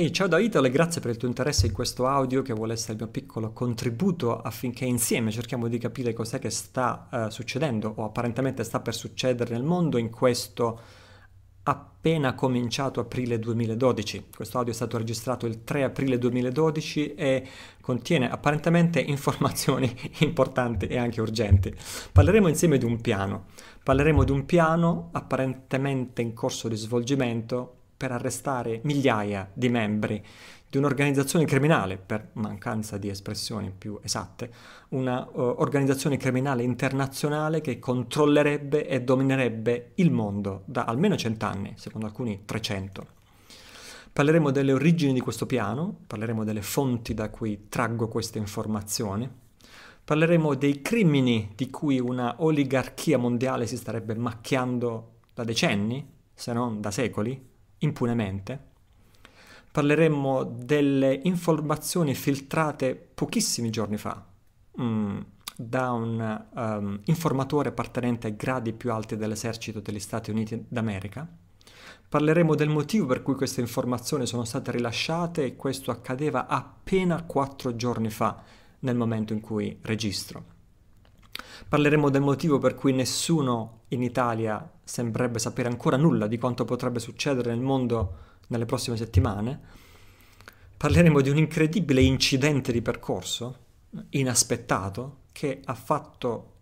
hey, ciao da Itale, grazie per il tuo interesse in questo audio che vuole essere il mio piccolo contributo affinché insieme cerchiamo di capire cos'è che sta uh, succedendo o apparentemente sta per succedere nel mondo in questo appena cominciato aprile 2012. Questo audio è stato registrato il 3 aprile 2012 e contiene apparentemente informazioni importanti e anche urgenti. Parleremo insieme di un piano. Parleremo di un piano apparentemente in corso di svolgimento per arrestare migliaia di membri di un'organizzazione criminale, per mancanza di espressioni più esatte, un'organizzazione eh, uh, criminale internazionale che controllerebbe e dominerebbe il mondo da almeno cent'anni, secondo alcuni 300. Parleremo delle origini di questo piano, parleremo delle fonti da cui traggo queste informazioni, parleremo dei crimini di cui una oligarchia mondiale si starebbe macchiando da decenni, se non da secoli, impunemente. Parleremmo delle informazioni filtrate pochissimi giorni fa mh, mm, da un um, informatore appartenente ai gradi più alti dell'esercito degli Stati Uniti d'America. Parleremo del motivo per cui queste informazioni sono state rilasciate e questo accadeva appena quattro giorni fa nel momento in cui registro. Parleremo del motivo per cui nessuno in Italia sembrerebbe sapere ancora nulla di quanto potrebbe succedere nel mondo nelle prossime settimane. Parleremo di un incredibile incidente di percorso, inaspettato, che ha fatto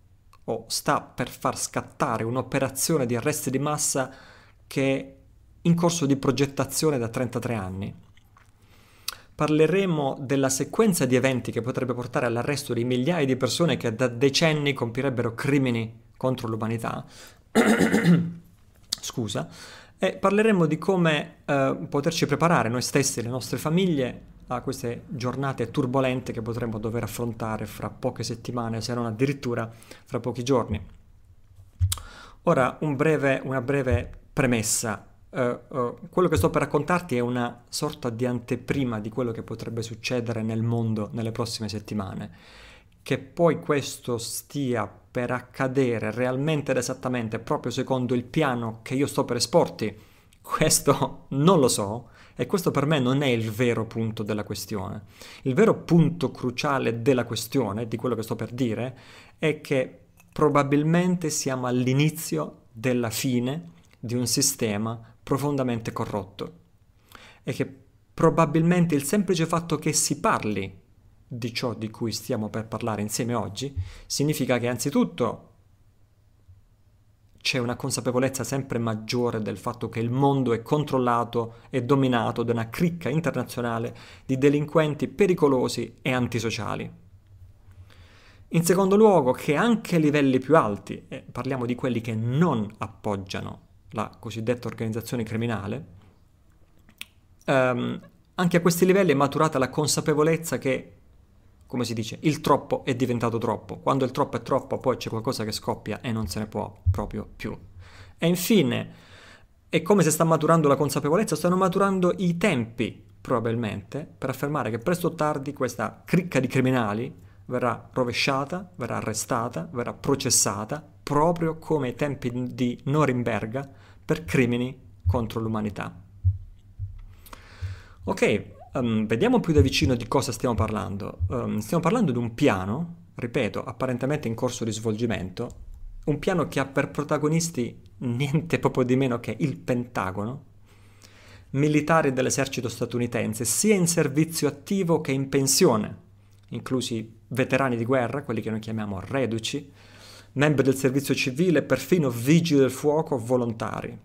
o sta per far scattare un'operazione di arresti di massa che è in corso di progettazione da 33 anni. Parleremo della sequenza di eventi che potrebbe portare all'arresto di migliaia di persone che da decenni compirebbero crimini contro l'umanità, scusa, e parleremo di come eh, poterci preparare noi stessi e le nostre famiglie a queste giornate turbolente che potremmo dover affrontare fra poche settimane, se non addirittura fra pochi giorni. Ora, un breve, una breve premessa. Uh, uh, quello che sto per raccontarti è una sorta di anteprima di quello che potrebbe succedere nel mondo nelle prossime settimane. Che poi questo stia per accadere realmente ed esattamente proprio secondo il piano che io sto per esporti? Questo non lo so e questo per me non è il vero punto della questione. Il vero punto cruciale della questione, di quello che sto per dire, è che probabilmente siamo all'inizio della fine di un sistema profondamente corrotto e che probabilmente il semplice fatto che si parli di ciò di cui stiamo per parlare insieme oggi, significa che anzitutto c'è una consapevolezza sempre maggiore del fatto che il mondo è controllato e dominato da una cricca internazionale di delinquenti pericolosi e antisociali. In secondo luogo che anche a livelli più alti, e parliamo di quelli che non appoggiano la cosiddetta organizzazione criminale, ehm, anche a questi livelli è maturata la consapevolezza che come si dice, il troppo è diventato troppo. Quando il troppo è troppo, poi c'è qualcosa che scoppia e non se ne può proprio più. E infine, è come se sta maturando la consapevolezza, stanno maturando i tempi, probabilmente, per affermare che presto o tardi questa cricca di criminali verrà rovesciata, verrà arrestata, verrà processata, proprio come ai tempi di Norimberga, per crimini contro l'umanità. Ok, Um, vediamo più da vicino di cosa stiamo parlando. Um, stiamo parlando di un piano, ripeto, apparentemente in corso di svolgimento, un piano che ha per protagonisti niente proprio di meno che il Pentagono, militari dell'esercito statunitense, sia in servizio attivo che in pensione, inclusi veterani di guerra, quelli che noi chiamiamo reduci, membri del servizio civile, perfino vigili del fuoco, volontari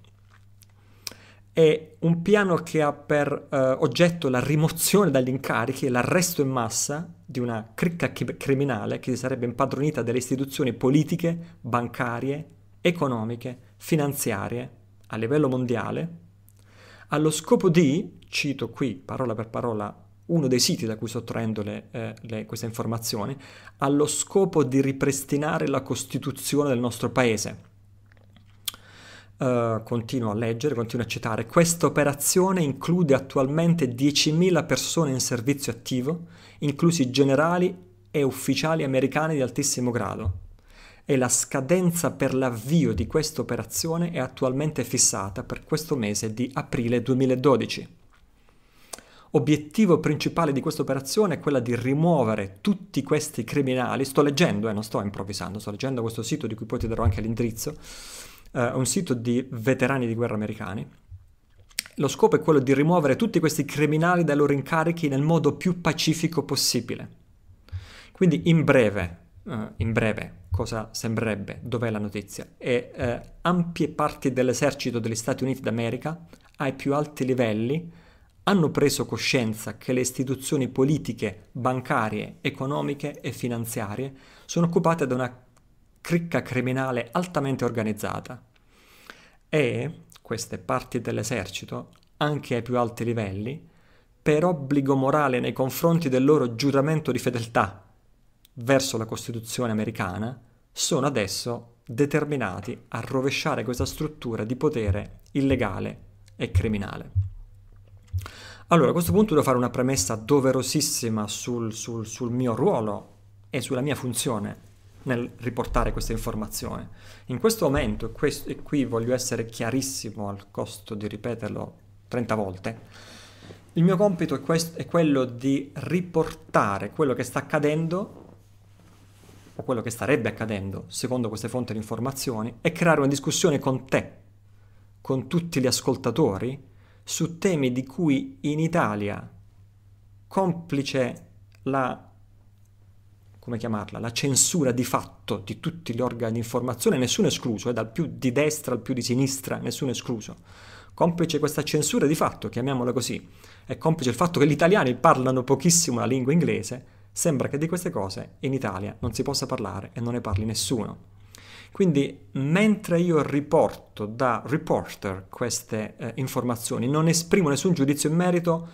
è un piano che ha per eh, oggetto la rimozione dagli incarichi e l'arresto in massa di una cricca criminale che si sarebbe impadronita delle istituzioni politiche, bancarie, economiche, finanziarie a livello mondiale, allo scopo di, cito qui parola per parola uno dei siti da cui sottraendo le, eh, le, queste informazioni, allo scopo di ripristinare la Costituzione del nostro Paese eh, continuo a leggere, continuo a citare, questa operazione include attualmente 10.000 persone in servizio attivo, inclusi generali e ufficiali americani di altissimo grado, e la scadenza per l'avvio di questa operazione è attualmente fissata per questo mese di aprile 2012. Obiettivo principale di questa operazione è quella di rimuovere tutti questi criminali, sto leggendo, eh, non sto improvvisando, sto leggendo questo sito di cui poi ti darò anche l'indirizzo, eh, un sito di veterani di guerra americani. Lo scopo è quello di rimuovere tutti questi criminali dai loro incarichi nel modo più pacifico possibile. Quindi in breve, eh, in breve cosa sembrerebbe, dov'è la notizia? E eh, ampie parti dell'esercito degli Stati Uniti d'America, ai più alti livelli, hanno preso coscienza che le istituzioni politiche, bancarie, economiche e finanziarie sono occupate da una cricca criminale altamente organizzata e queste parti dell'esercito, anche ai più alti livelli, per obbligo morale nei confronti del loro giuramento di fedeltà verso la Costituzione americana, sono adesso determinati a rovesciare questa struttura di potere illegale e criminale. Allora, a questo punto devo fare una premessa doverosissima sul, sul, sul mio ruolo e sulla mia funzione nel riportare questa informazione. In questo momento, e, questo, e qui voglio essere chiarissimo al costo di ripeterlo 30 volte, il mio compito è, questo, è quello di riportare quello che sta accadendo o quello che starebbe accadendo secondo queste fonti di informazioni e creare una discussione con te, con tutti gli ascoltatori, su temi di cui in Italia, complice la come chiamarla, la censura di fatto di tutti gli organi di informazione, nessuno escluso, eh, dal più di destra al più di sinistra, nessuno escluso. Complice questa censura di fatto, chiamiamola così, è complice il fatto che gli italiani parlano pochissimo la lingua inglese, sembra che di queste cose in Italia non si possa parlare e non ne parli nessuno. Quindi mentre io riporto da reporter queste eh, informazioni, non esprimo nessun giudizio in merito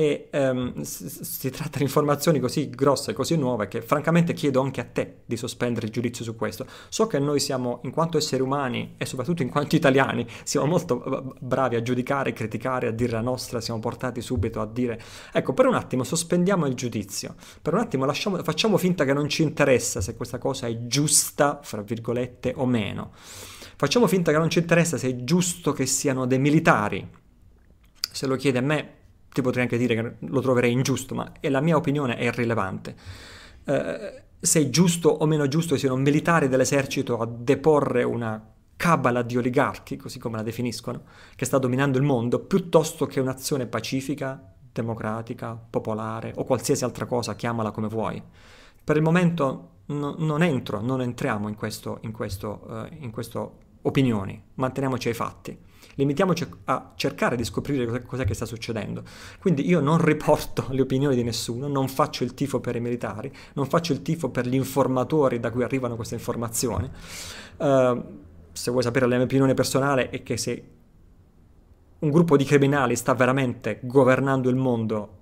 e ehm, si, si tratta di informazioni così grosse, così nuove che francamente chiedo anche a te di sospendere il giudizio su questo. So che noi siamo, in quanto esseri umani e soprattutto in quanto italiani, siamo molto bravi a giudicare, criticare, a dire la nostra, siamo portati subito a dire, ecco, per un attimo sospendiamo il giudizio, per un attimo lasciamo, facciamo finta che non ci interessa se questa cosa è giusta, fra virgolette, o meno. Facciamo finta che non ci interessa se è giusto che siano dei militari. Se lo chiede a me, ti potrei anche dire che lo troverei ingiusto, ma è la mia opinione è irrilevante. Eh, se è giusto o meno giusto che siano militari dell'esercito a deporre una cabala di oligarchi, così come la definiscono, che sta dominando il mondo, piuttosto che un'azione pacifica, democratica, popolare o qualsiasi altra cosa, chiamala come vuoi. Per il momento no, non entro, non entriamo in questo, in questo, uh, in questo opinioni, manteniamoci ai fatti limitiamoci a cercare di scoprire cos'è che sta succedendo. Quindi io non riporto le opinioni di nessuno, non faccio il tifo per i militari, non faccio il tifo per gli informatori da cui arrivano queste informazioni. Uh, se vuoi sapere la mia opinione personale è che se un gruppo di criminali sta veramente governando il mondo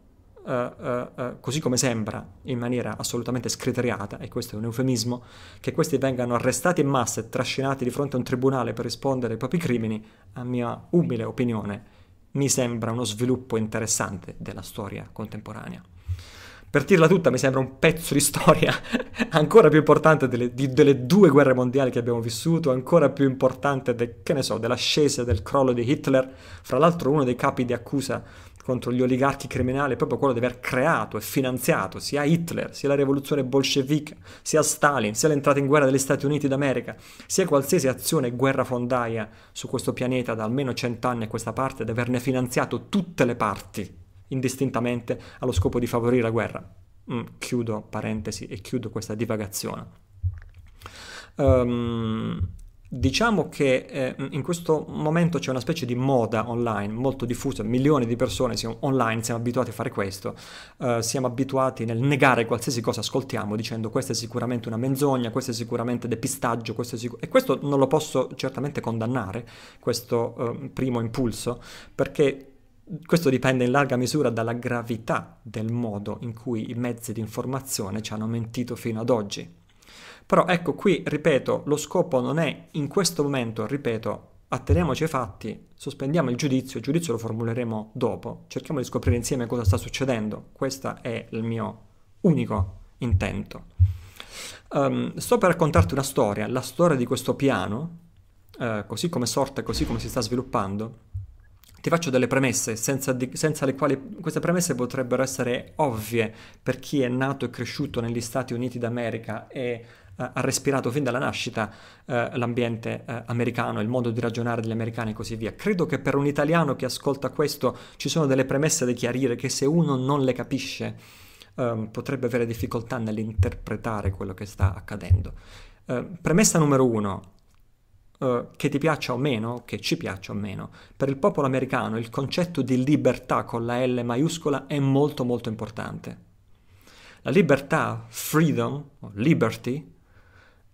uh, uh, così come sembra, in maniera assolutamente scriteriata, e questo è un eufemismo, che questi vengano arrestati in massa e trascinati di fronte a un tribunale per rispondere ai propri crimini, a mia umile opinione, mi sembra uno sviluppo interessante della storia contemporanea. Per dirla tutta, mi sembra un pezzo di storia ancora più importante delle, di, delle, due guerre mondiali che abbiamo vissuto, ancora più importante, de, che ne so, dell'ascesa, del crollo di Hitler, fra l'altro uno dei capi di accusa contro gli oligarchi criminali è proprio quello di aver creato e finanziato sia Hitler, sia la rivoluzione bolscevica, sia Stalin, sia l'entrata in guerra degli Stati Uniti d'America, sia qualsiasi azione guerra fondaia su questo pianeta da almeno cent'anni a questa parte, di averne finanziato tutte le parti indistintamente allo scopo di favorire la guerra. Mm, chiudo parentesi e chiudo questa divagazione. Um, Diciamo che eh, in questo momento c'è una specie di moda online molto diffusa, milioni di persone siamo online, siamo abituati a fare questo, eh, siamo abituati nel negare qualsiasi cosa ascoltiamo dicendo questa è sicuramente una menzogna, questo è sicuramente depistaggio, questo è sicur-". e questo non lo posso certamente condannare, questo eh, primo impulso, perché questo dipende in larga misura dalla gravità del modo in cui i mezzi di informazione ci hanno mentito fino ad oggi. Però ecco qui, ripeto, lo scopo non è in questo momento, ripeto, atteniamoci ai fatti, sospendiamo il giudizio, il giudizio lo formuleremo dopo, cerchiamo di scoprire insieme cosa sta succedendo, questo è il mio unico intento. Um, sto per raccontarti una storia, la storia di questo piano, uh, così come sorta, e così come si sta sviluppando. Ti faccio delle premesse, senza, di, senza le quali queste premesse potrebbero essere ovvie per chi è nato e cresciuto negli Stati Uniti d'America e eh, ha respirato fin dalla nascita eh, l'ambiente eh, americano, il modo di ragionare degli americani e così via. Credo che per un italiano che ascolta questo ci sono delle premesse da chiarire che se uno non le capisce ehm, potrebbe avere difficoltà nell'interpretare quello che sta accadendo. Eh, premessa numero uno, Uh, che ti piaccia o meno, che ci piaccia o meno, per il popolo americano il concetto di libertà con la L maiuscola è molto molto importante. La libertà, freedom, liberty,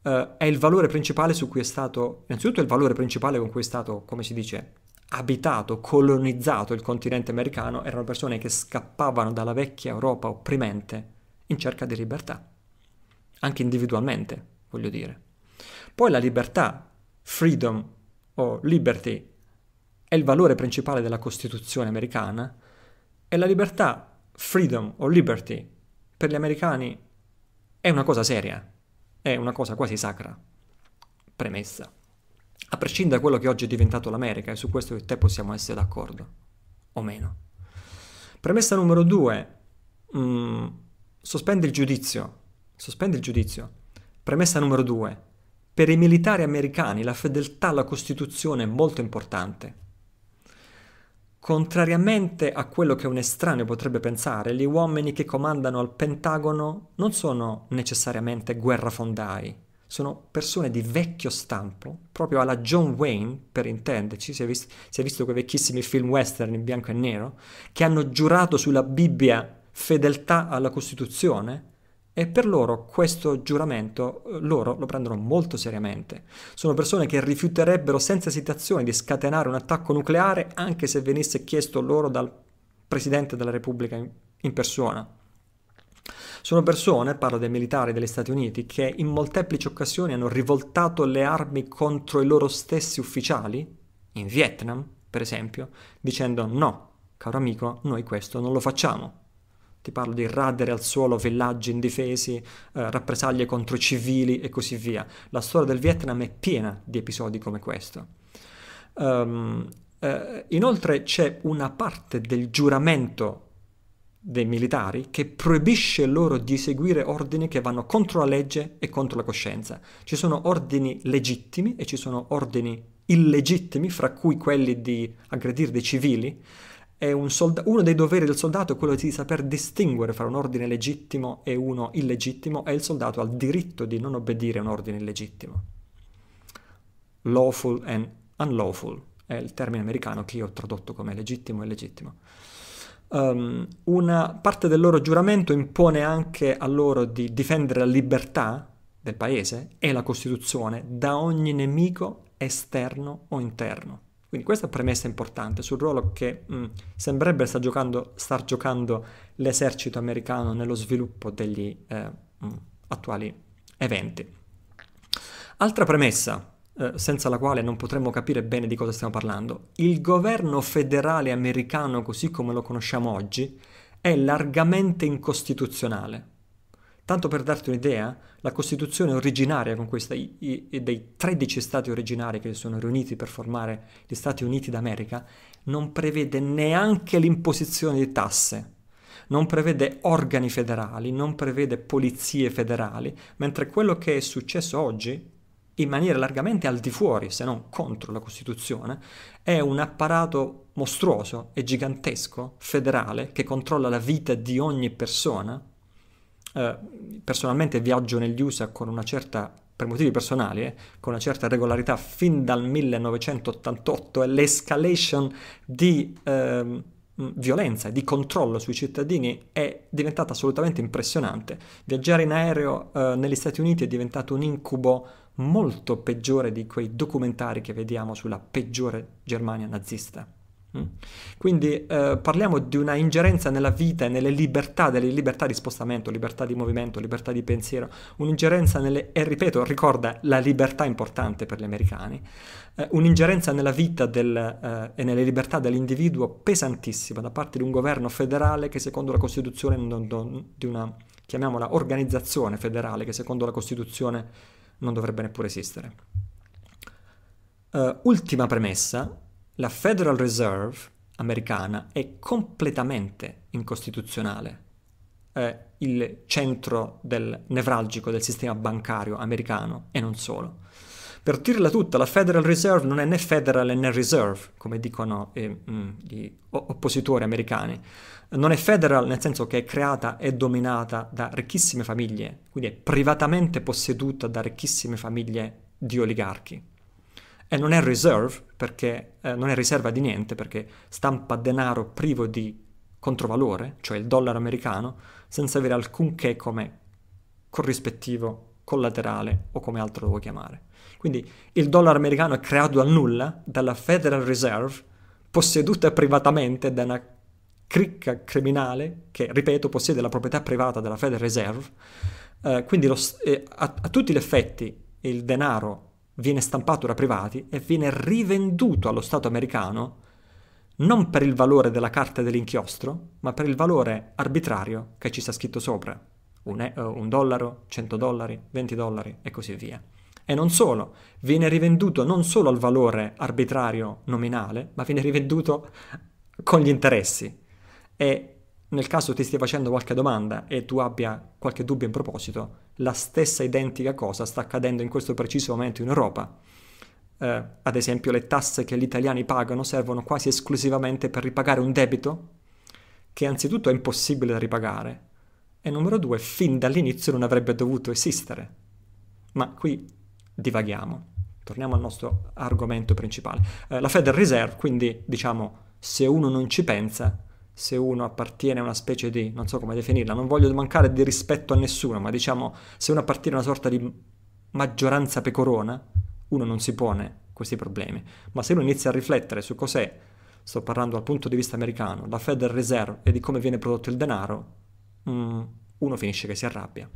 eh, è il valore principale su cui è stato, innanzitutto il valore principale con cui è stato, come si dice, abitato, colonizzato il continente americano, erano persone che scappavano dalla vecchia Europa opprimente in cerca di libertà, anche individualmente, voglio dire. Poi la libertà, freedom o liberty, è il valore principale della Costituzione americana e la libertà, freedom o liberty, per gli americani è una cosa seria, è una cosa quasi sacra. Premessa. A prescindere da quello che oggi è diventato l'America, e su questo che te possiamo essere d'accordo, o meno. Premessa numero due, mh, mm, sospende il giudizio. Sospende il giudizio. Premessa numero due, per i militari americani la fedeltà alla Costituzione è molto importante. Contrariamente a quello che un estraneo potrebbe pensare, gli uomini che comandano al Pentagono non sono necessariamente guerrafondai, sono persone di vecchio stampo, proprio alla John Wayne, per intenderci, si è, visto, si è visto quei vecchissimi film western in bianco e nero, che hanno giurato sulla Bibbia fedeltà alla Costituzione, e per loro questo giuramento, eh, loro lo prendono molto seriamente. Sono persone che rifiuterebbero senza esitazione di scatenare un attacco nucleare anche se venisse chiesto loro dal Presidente della Repubblica in persona. Sono persone, parlo dei militari degli Stati Uniti, che in molteplici occasioni hanno rivoltato le armi contro i loro stessi ufficiali, in Vietnam per esempio, dicendo no, caro amico, noi questo non lo facciamo ti parlo di radere al suolo villaggi indifesi, eh, rappresaglie contro civili e così via. La storia del Vietnam è piena di episodi come questo. Um, eh, inoltre c'è una parte del giuramento dei militari che proibisce loro di eseguire ordini che vanno contro la legge e contro la coscienza. Ci sono ordini legittimi e ci sono ordini illegittimi, fra cui quelli di aggredire dei civili, un solda- uno dei doveri del soldato è quello di saper distinguere fra un ordine legittimo e uno illegittimo e il soldato ha il diritto di non obbedire a un ordine illegittimo. Lawful and unlawful è il termine americano che io ho tradotto come legittimo e illegittimo. Um, una parte del loro giuramento impone anche a loro di difendere la libertà del paese e la Costituzione da ogni nemico esterno o interno. Quindi questa premessa è importante sul ruolo che mh, mm, sembrerebbe sta giocando, star giocando l'esercito americano nello sviluppo degli eh, mh, mm, attuali eventi. Altra premessa, eh, senza la quale non potremmo capire bene di cosa stiamo parlando, il governo federale americano così come lo conosciamo oggi è largamente incostituzionale. Tanto per darti un'idea, la Costituzione originaria con questa, i, i, dei 13 stati originari che si sono riuniti per formare gli Stati Uniti d'America, non prevede neanche l'imposizione di tasse, non prevede organi federali, non prevede polizie federali, mentre quello che è successo oggi, in maniera largamente al di fuori, se non contro la Costituzione, è un apparato mostruoso e gigantesco, federale, che controlla la vita di ogni persona eh, personalmente viaggio negli USA con una certa, per motivi personali, eh, con una certa regolarità fin dal 1988 e l'escalation di eh, violenza e di controllo sui cittadini è diventata assolutamente impressionante. Viaggiare in aereo eh, negli Stati Uniti è diventato un incubo molto peggiore di quei documentari che vediamo sulla peggiore Germania nazista. Mm. Quindi eh, parliamo di una ingerenza nella vita e nelle libertà, delle libertà di spostamento, libertà di movimento, libertà di pensiero, un'ingerenza nelle, e ripeto, ricorda la libertà importante per gli americani, eh, un'ingerenza nella vita del, eh, e nelle libertà dell'individuo pesantissima da parte di un governo federale che secondo la Costituzione, non, non, di una, chiamiamola organizzazione federale, che secondo la Costituzione non dovrebbe neppure esistere. Eh, ultima premessa, la Federal Reserve americana è completamente incostituzionale. È il centro del nevralgico del sistema bancario americano e non solo. Per dirla tutta, la Federal Reserve non è né federal né reserve, come dicono eh, mm, gli oppositori americani. Non è federal nel senso che è creata e dominata da ricchissime famiglie, quindi è privatamente posseduta da ricchissime famiglie di oligarchi e non è reserve perché eh, non è riserva di niente perché stampa denaro privo di controvalore, cioè il dollaro americano, senza avere alcunché come corrispettivo collaterale o come altro lo vuoi chiamare. Quindi il dollaro americano è creato dal nulla, dalla Federal Reserve, posseduta privatamente da una cricca criminale che, ripeto, possiede la proprietà privata della Federal Reserve. Eh, quindi lo, eh, a, a tutti gli effetti il denaro viene stampato da privati e viene rivenduto allo Stato americano non per il valore della carta dell'inchiostro, ma per il valore arbitrario che ci sta scritto sopra. Un, eh, un dollaro, 100 dollari, 20 dollari e così via. E non solo, viene rivenduto non solo al valore arbitrario nominale, ma viene rivenduto con gli interessi. E nel caso ti stia facendo qualche domanda e tu abbia qualche dubbio in proposito, la stessa identica cosa sta accadendo in questo preciso momento in Europa. Eh, ad esempio le tasse che gli italiani pagano servono quasi esclusivamente per ripagare un debito che anzitutto è impossibile da ripagare e numero due fin dall'inizio non avrebbe dovuto esistere. Ma qui divaghiamo. Torniamo al nostro argomento principale. Eh, la Federal Reserve, quindi diciamo, se uno non ci pensa, se uno appartiene a una specie di, non so come definirla, non voglio mancare di rispetto a nessuno, ma diciamo se uno appartiene a una sorta di maggioranza pecorona, uno non si pone questi problemi, ma se uno inizia a riflettere su cos'è, sto parlando dal punto di vista americano, la Federal Reserve e di come viene prodotto il denaro, mm, uno finisce che si arrabbia.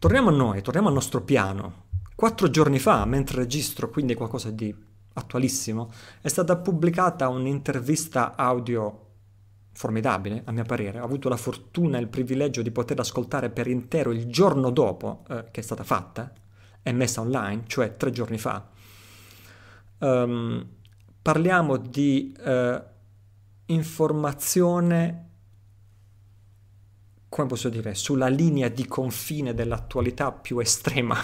Torniamo a noi, torniamo al nostro piano. Quattro giorni fa, mentre registro, quindi qualcosa di attualissimo, è stata pubblicata un'intervista audio formidabile, a mio parere. Ho avuto la fortuna e il privilegio di poterla ascoltare per intero il giorno dopo eh, che è stata fatta, e messa online, cioè tre giorni fa. Um, parliamo di eh, informazione come posso dire, sulla linea di confine dell'attualità più estrema.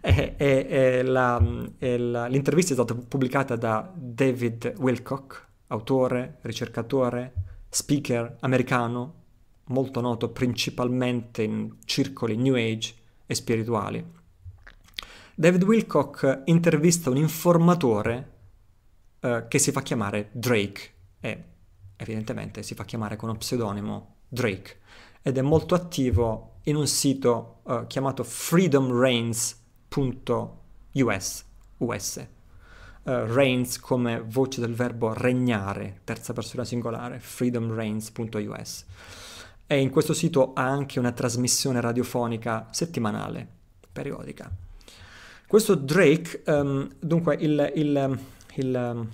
e, e, e la, la, l'intervista è stata pubblicata da David Wilcock, autore, ricercatore, speaker americano, molto noto principalmente in circoli New Age e spirituali. David Wilcock intervista un informatore eh, che si fa chiamare Drake e evidentemente si fa chiamare con un pseudonimo Drake ed è molto attivo in un sito uh, chiamato freedomreigns.us US. Uh, eh, reigns come voce del verbo regnare, terza persona singolare, freedomreigns.us. E in questo sito ha anche una trasmissione radiofonica settimanale, periodica. Questo Drake, um, dunque il, il, il ehm,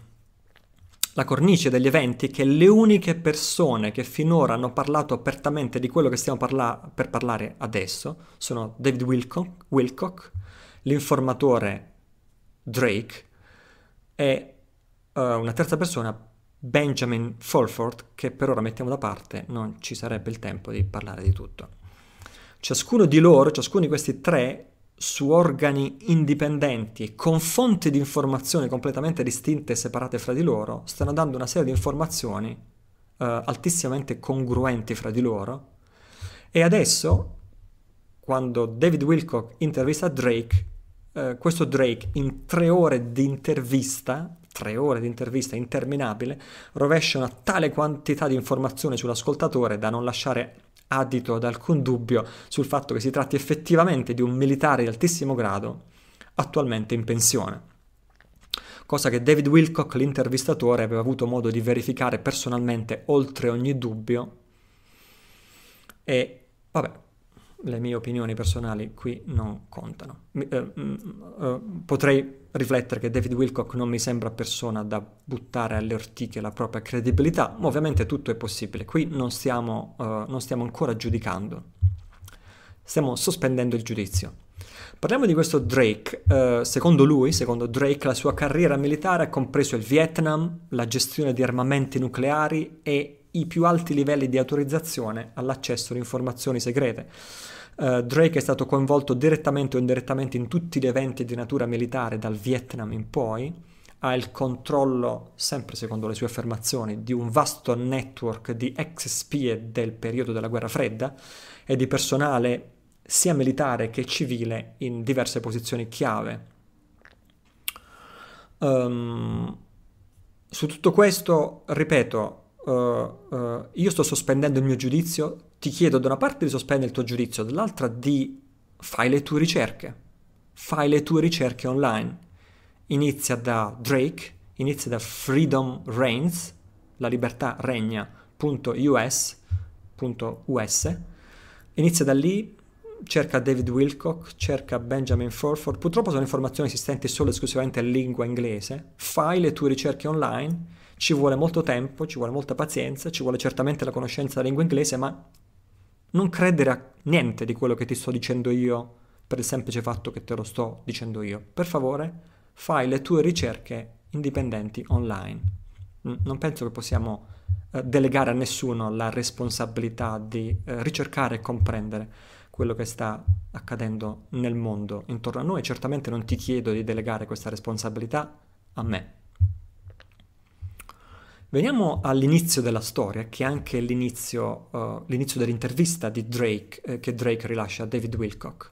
la cornice degli eventi che le uniche persone che finora hanno parlato apertamente di quello che stiamo parla- per parlare adesso sono David Wilco- Wilcock, l'informatore Drake e uh, una terza persona Benjamin Fulford che per ora mettiamo da parte, non ci sarebbe il tempo di parlare di tutto. Ciascuno di loro, ciascuno di questi tre su organi indipendenti con fonti di informazioni completamente distinte e separate fra di loro, stanno dando una serie di informazioni eh, altissimamente congruenti fra di loro. E adesso, quando David Wilcock intervista Drake, eh, questo Drake in tre ore di intervista tre ore di intervista interminabile rovescia una tale quantità di informazione sull'ascoltatore da non lasciare adito ad alcun dubbio sul fatto che si tratti effettivamente di un militare di altissimo grado attualmente in pensione. Cosa che David Wilcock, l'intervistatore, aveva avuto modo di verificare personalmente oltre ogni dubbio. E vabbè, le mie opinioni personali qui non contano. Eh, mm, eh, potrei riflettere che David Wilcock non mi sembra persona da buttare alle ortiche la propria credibilità, ma ovviamente tutto è possibile, qui non stiamo, uh, non stiamo ancora giudicando, stiamo sospendendo il giudizio. Parliamo di questo Drake. Uh, secondo lui, secondo Drake, la sua carriera militare ha compreso il Vietnam, la gestione di armamenti nucleari e i più alti livelli di autorizzazione all'accesso ad informazioni segrete. Uh, Drake è stato coinvolto direttamente o indirettamente in tutti gli eventi di natura militare dal Vietnam in poi, ha il controllo, sempre secondo le sue affermazioni, di un vasto network di ex spie del periodo della guerra fredda e di personale sia militare che civile in diverse posizioni chiave. Um, su tutto questo, ripeto, uh, io sto sospendendo il mio giudizio, ti chiedo da una parte di sospendere il tuo giudizio, dall'altra di fai le tue ricerche, fai le tue ricerche online. Inizia da Drake, inizia da Freedom Reigns, la libertà regna.us.us, inizia da lì, cerca David Wilcock, cerca Benjamin Forford, purtroppo sono informazioni esistenti solo e esclusivamente in lingua inglese, fai le tue ricerche online ci vuole molto tempo, ci vuole molta pazienza, ci vuole certamente la conoscenza della lingua inglese, ma non credere a niente di quello che ti sto dicendo io per il semplice fatto che te lo sto dicendo io. Per favore, fai le tue ricerche indipendenti online. Non penso che possiamo eh, delegare a nessuno la responsabilità di eh, ricercare e comprendere quello che sta accadendo nel mondo intorno a noi. Certamente non ti chiedo di delegare questa responsabilità a me. Veniamo all'inizio della storia, che è anche l'inizio, uh, l'inizio dell'intervista di Drake, eh, che Drake rilascia a David Wilcock.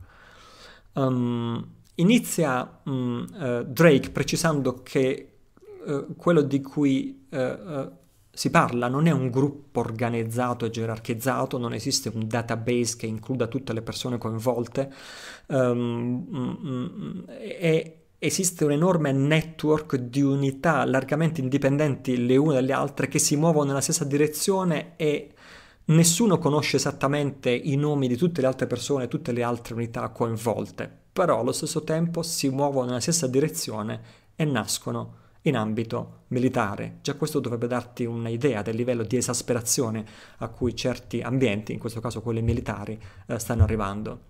Um, inizia um, uh, Drake precisando che uh, quello di cui si parla non è un gruppo organizzato e gerarchizzato, non esiste un database che includa tutte le persone coinvolte, um, è, esiste un enorme network di unità largamente indipendenti le une dalle altre che si muovono nella stessa direzione e nessuno conosce esattamente i nomi di tutte le altre persone, tutte le altre unità coinvolte, però allo stesso tempo si muovono nella stessa direzione e nascono in ambito militare. Già questo dovrebbe darti un'idea del livello di esasperazione a cui certi ambienti, in questo caso quelli militari, eh, stanno arrivando.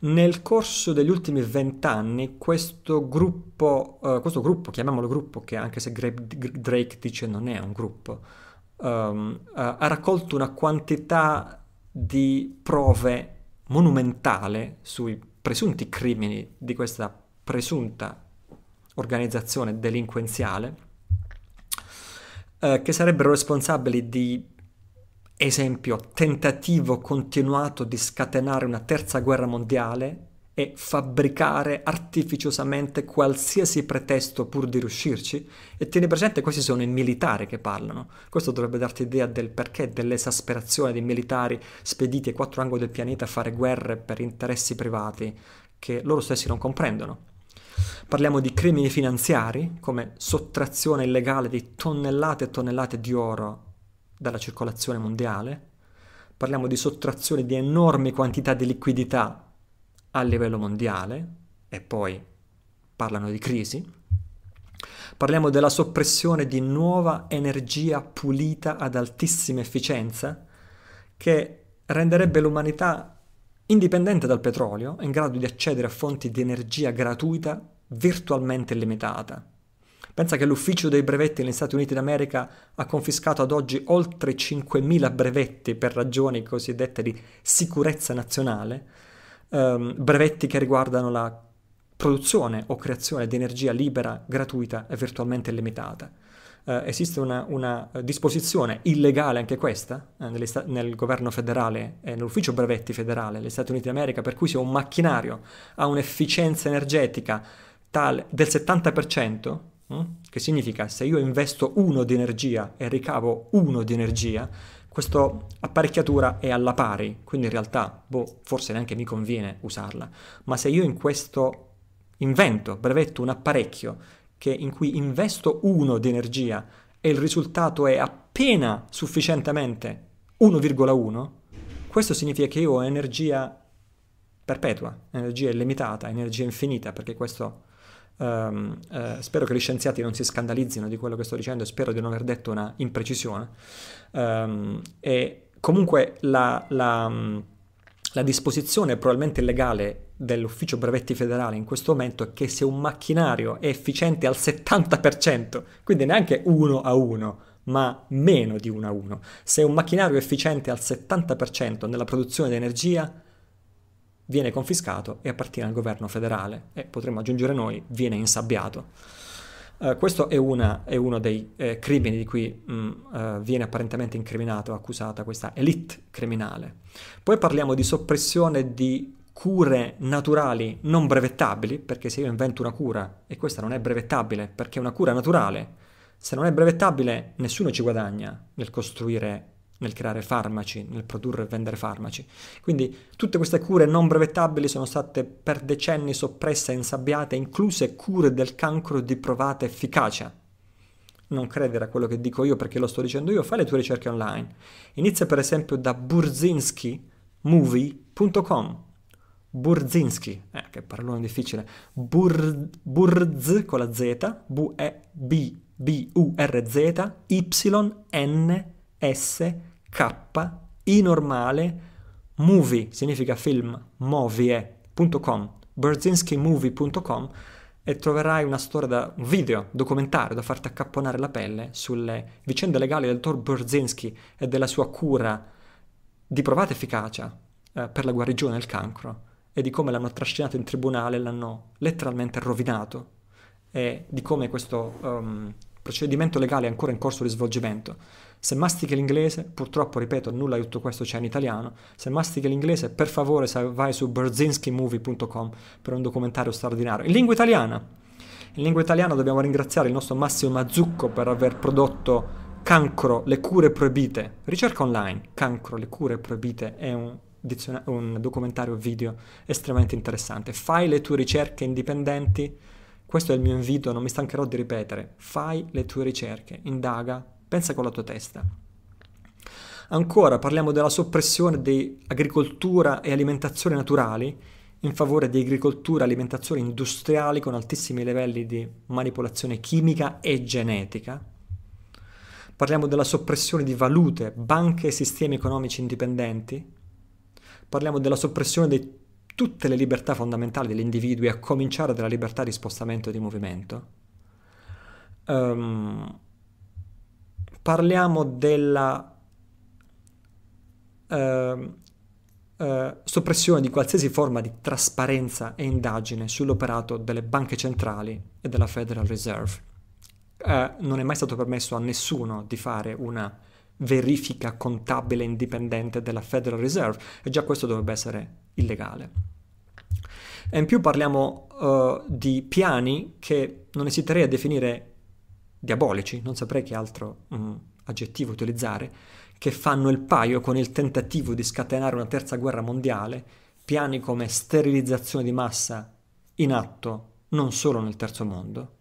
Nel corso degli ultimi vent'anni questo gruppo, uh, questo gruppo, chiamiamolo gruppo, che anche se Drake dice non è un gruppo, um, uh, ha raccolto una quantità di prove monumentale sui presunti crimini di questa presunta organizzazione delinquenziale, eh, che sarebbero responsabili di Esempio, tentativo continuato di scatenare una terza guerra mondiale e fabbricare artificiosamente qualsiasi pretesto pur di riuscirci? E tieni presente, questi sono i militari che parlano. Questo dovrebbe darti idea del perché dell'esasperazione dei militari spediti ai quattro angoli del pianeta a fare guerre per interessi privati che loro stessi non comprendono. Parliamo di crimini finanziari, come sottrazione illegale di tonnellate e tonnellate di oro dalla circolazione mondiale, parliamo di sottrazione di enormi quantità di liquidità a livello mondiale e poi parlano di crisi, parliamo della soppressione di nuova energia pulita ad altissima efficienza che renderebbe l'umanità indipendente dal petrolio, in grado di accedere a fonti di energia gratuita virtualmente illimitata, Pensa che l'ufficio dei brevetti negli Stati Uniti d'America ha confiscato ad oggi oltre 5.000 brevetti per ragioni cosiddette di sicurezza nazionale, ehm, brevetti che riguardano la produzione o creazione di energia libera, gratuita e virtualmente illimitata. Eh, esiste una, una, eh, disposizione illegale anche questa eh, sta- nel governo federale e eh, nell'ufficio brevetti federale degli Stati Uniti d'America per cui se un macchinario ha un'efficienza energetica tale del 70% Mm? Che significa se io investo uno di energia e ricavo uno di energia, questa apparecchiatura è alla pari, quindi in realtà boh, forse neanche mi conviene usarla, ma se io in questo invento, brevetto un apparecchio che, in cui investo uno di energia e il risultato è appena sufficientemente 1,1, questo significa che io ho energia perpetua, energia illimitata, energia infinita, perché questo Um, eh, spero che gli scienziati non si scandalizzino di quello che sto dicendo spero di non aver detto una imprecisione. Um, e comunque la, la, mm, la disposizione probabilmente illegale dell'ufficio brevetti federale in questo momento è che se un macchinario è efficiente al 70%, quindi neanche uno a uno, ma meno di uno a uno, se un macchinario è efficiente al 70% nella produzione di energia, viene confiscato e appartiene al governo federale e potremmo aggiungere noi viene insabbiato. Uh, questo è, una, è, uno dei eh, crimini di cui mh, mm, eh, uh, viene apparentemente incriminato, accusata questa elite criminale. Poi parliamo di soppressione di cure naturali non brevettabili, perché se io invento una cura e questa non è brevettabile perché è una cura naturale, se non è brevettabile nessuno ci guadagna nel costruire nel creare farmaci, nel produrre e vendere farmaci. Quindi tutte queste cure non brevettabili sono state per decenni soppresse e insabbiate, incluse cure del cancro di provata efficacia. Non credere a quello che dico io perché lo sto dicendo io, fai le tue ricerche online. Inizia per esempio da burzinskimovie.com. Burzinski, eh, che parolone difficile, Bur, Burz con la Z, B-E-B-B-U-R-Z, Y-N-S, K, I normale, movie significa film, movie.com, berzinskimovie.com e troverai una storia da un video documentario da farti accapponare la pelle sulle vicende legali del dottor Berzinski e della sua cura di provata efficacia eh, per la guarigione del cancro e di come l'hanno trascinato in tribunale, l'hanno letteralmente rovinato e di come questo um, procedimento legale è ancora in corso di svolgimento. Se mastichi l'inglese, purtroppo ripeto, nulla di tutto questo c'è in italiano. Se mastichi l'inglese, per favore vai su berzinskimovie.com per un documentario straordinario. In lingua italiana. In lingua italiana dobbiamo ringraziare il nostro Massimo Mazzucco per aver prodotto Cancro, le cure proibite. Ricerca online. Cancro, le cure proibite è un, un documentario video estremamente interessante. Fai le tue ricerche indipendenti questo è il mio invito, non mi stancherò di ripetere. Fai le tue ricerche, indaga, pensa con la tua testa. Ancora parliamo della soppressione di agricoltura e alimentazione naturali in favore di agricoltura e alimentazione industriali con altissimi livelli di manipolazione chimica e genetica. Parliamo della soppressione di valute, banche e sistemi economici indipendenti. Parliamo della soppressione dei tutte le libertà fondamentali degli individui, a cominciare dalla libertà di spostamento e di movimento. Um, parliamo della uh, uh, soppressione di qualsiasi forma di trasparenza e indagine sull'operato delle banche centrali e della Federal Reserve. Uh, non è mai stato permesso a nessuno di fare una verifica contabile indipendente della Federal Reserve e già questo dovrebbe essere illegale. E in più parliamo uh, di piani che non esiterei a definire diabolici, non saprei che altro um, aggettivo utilizzare, che fanno il paio con il tentativo di scatenare una terza guerra mondiale, piani come sterilizzazione di massa in atto non solo nel terzo mondo,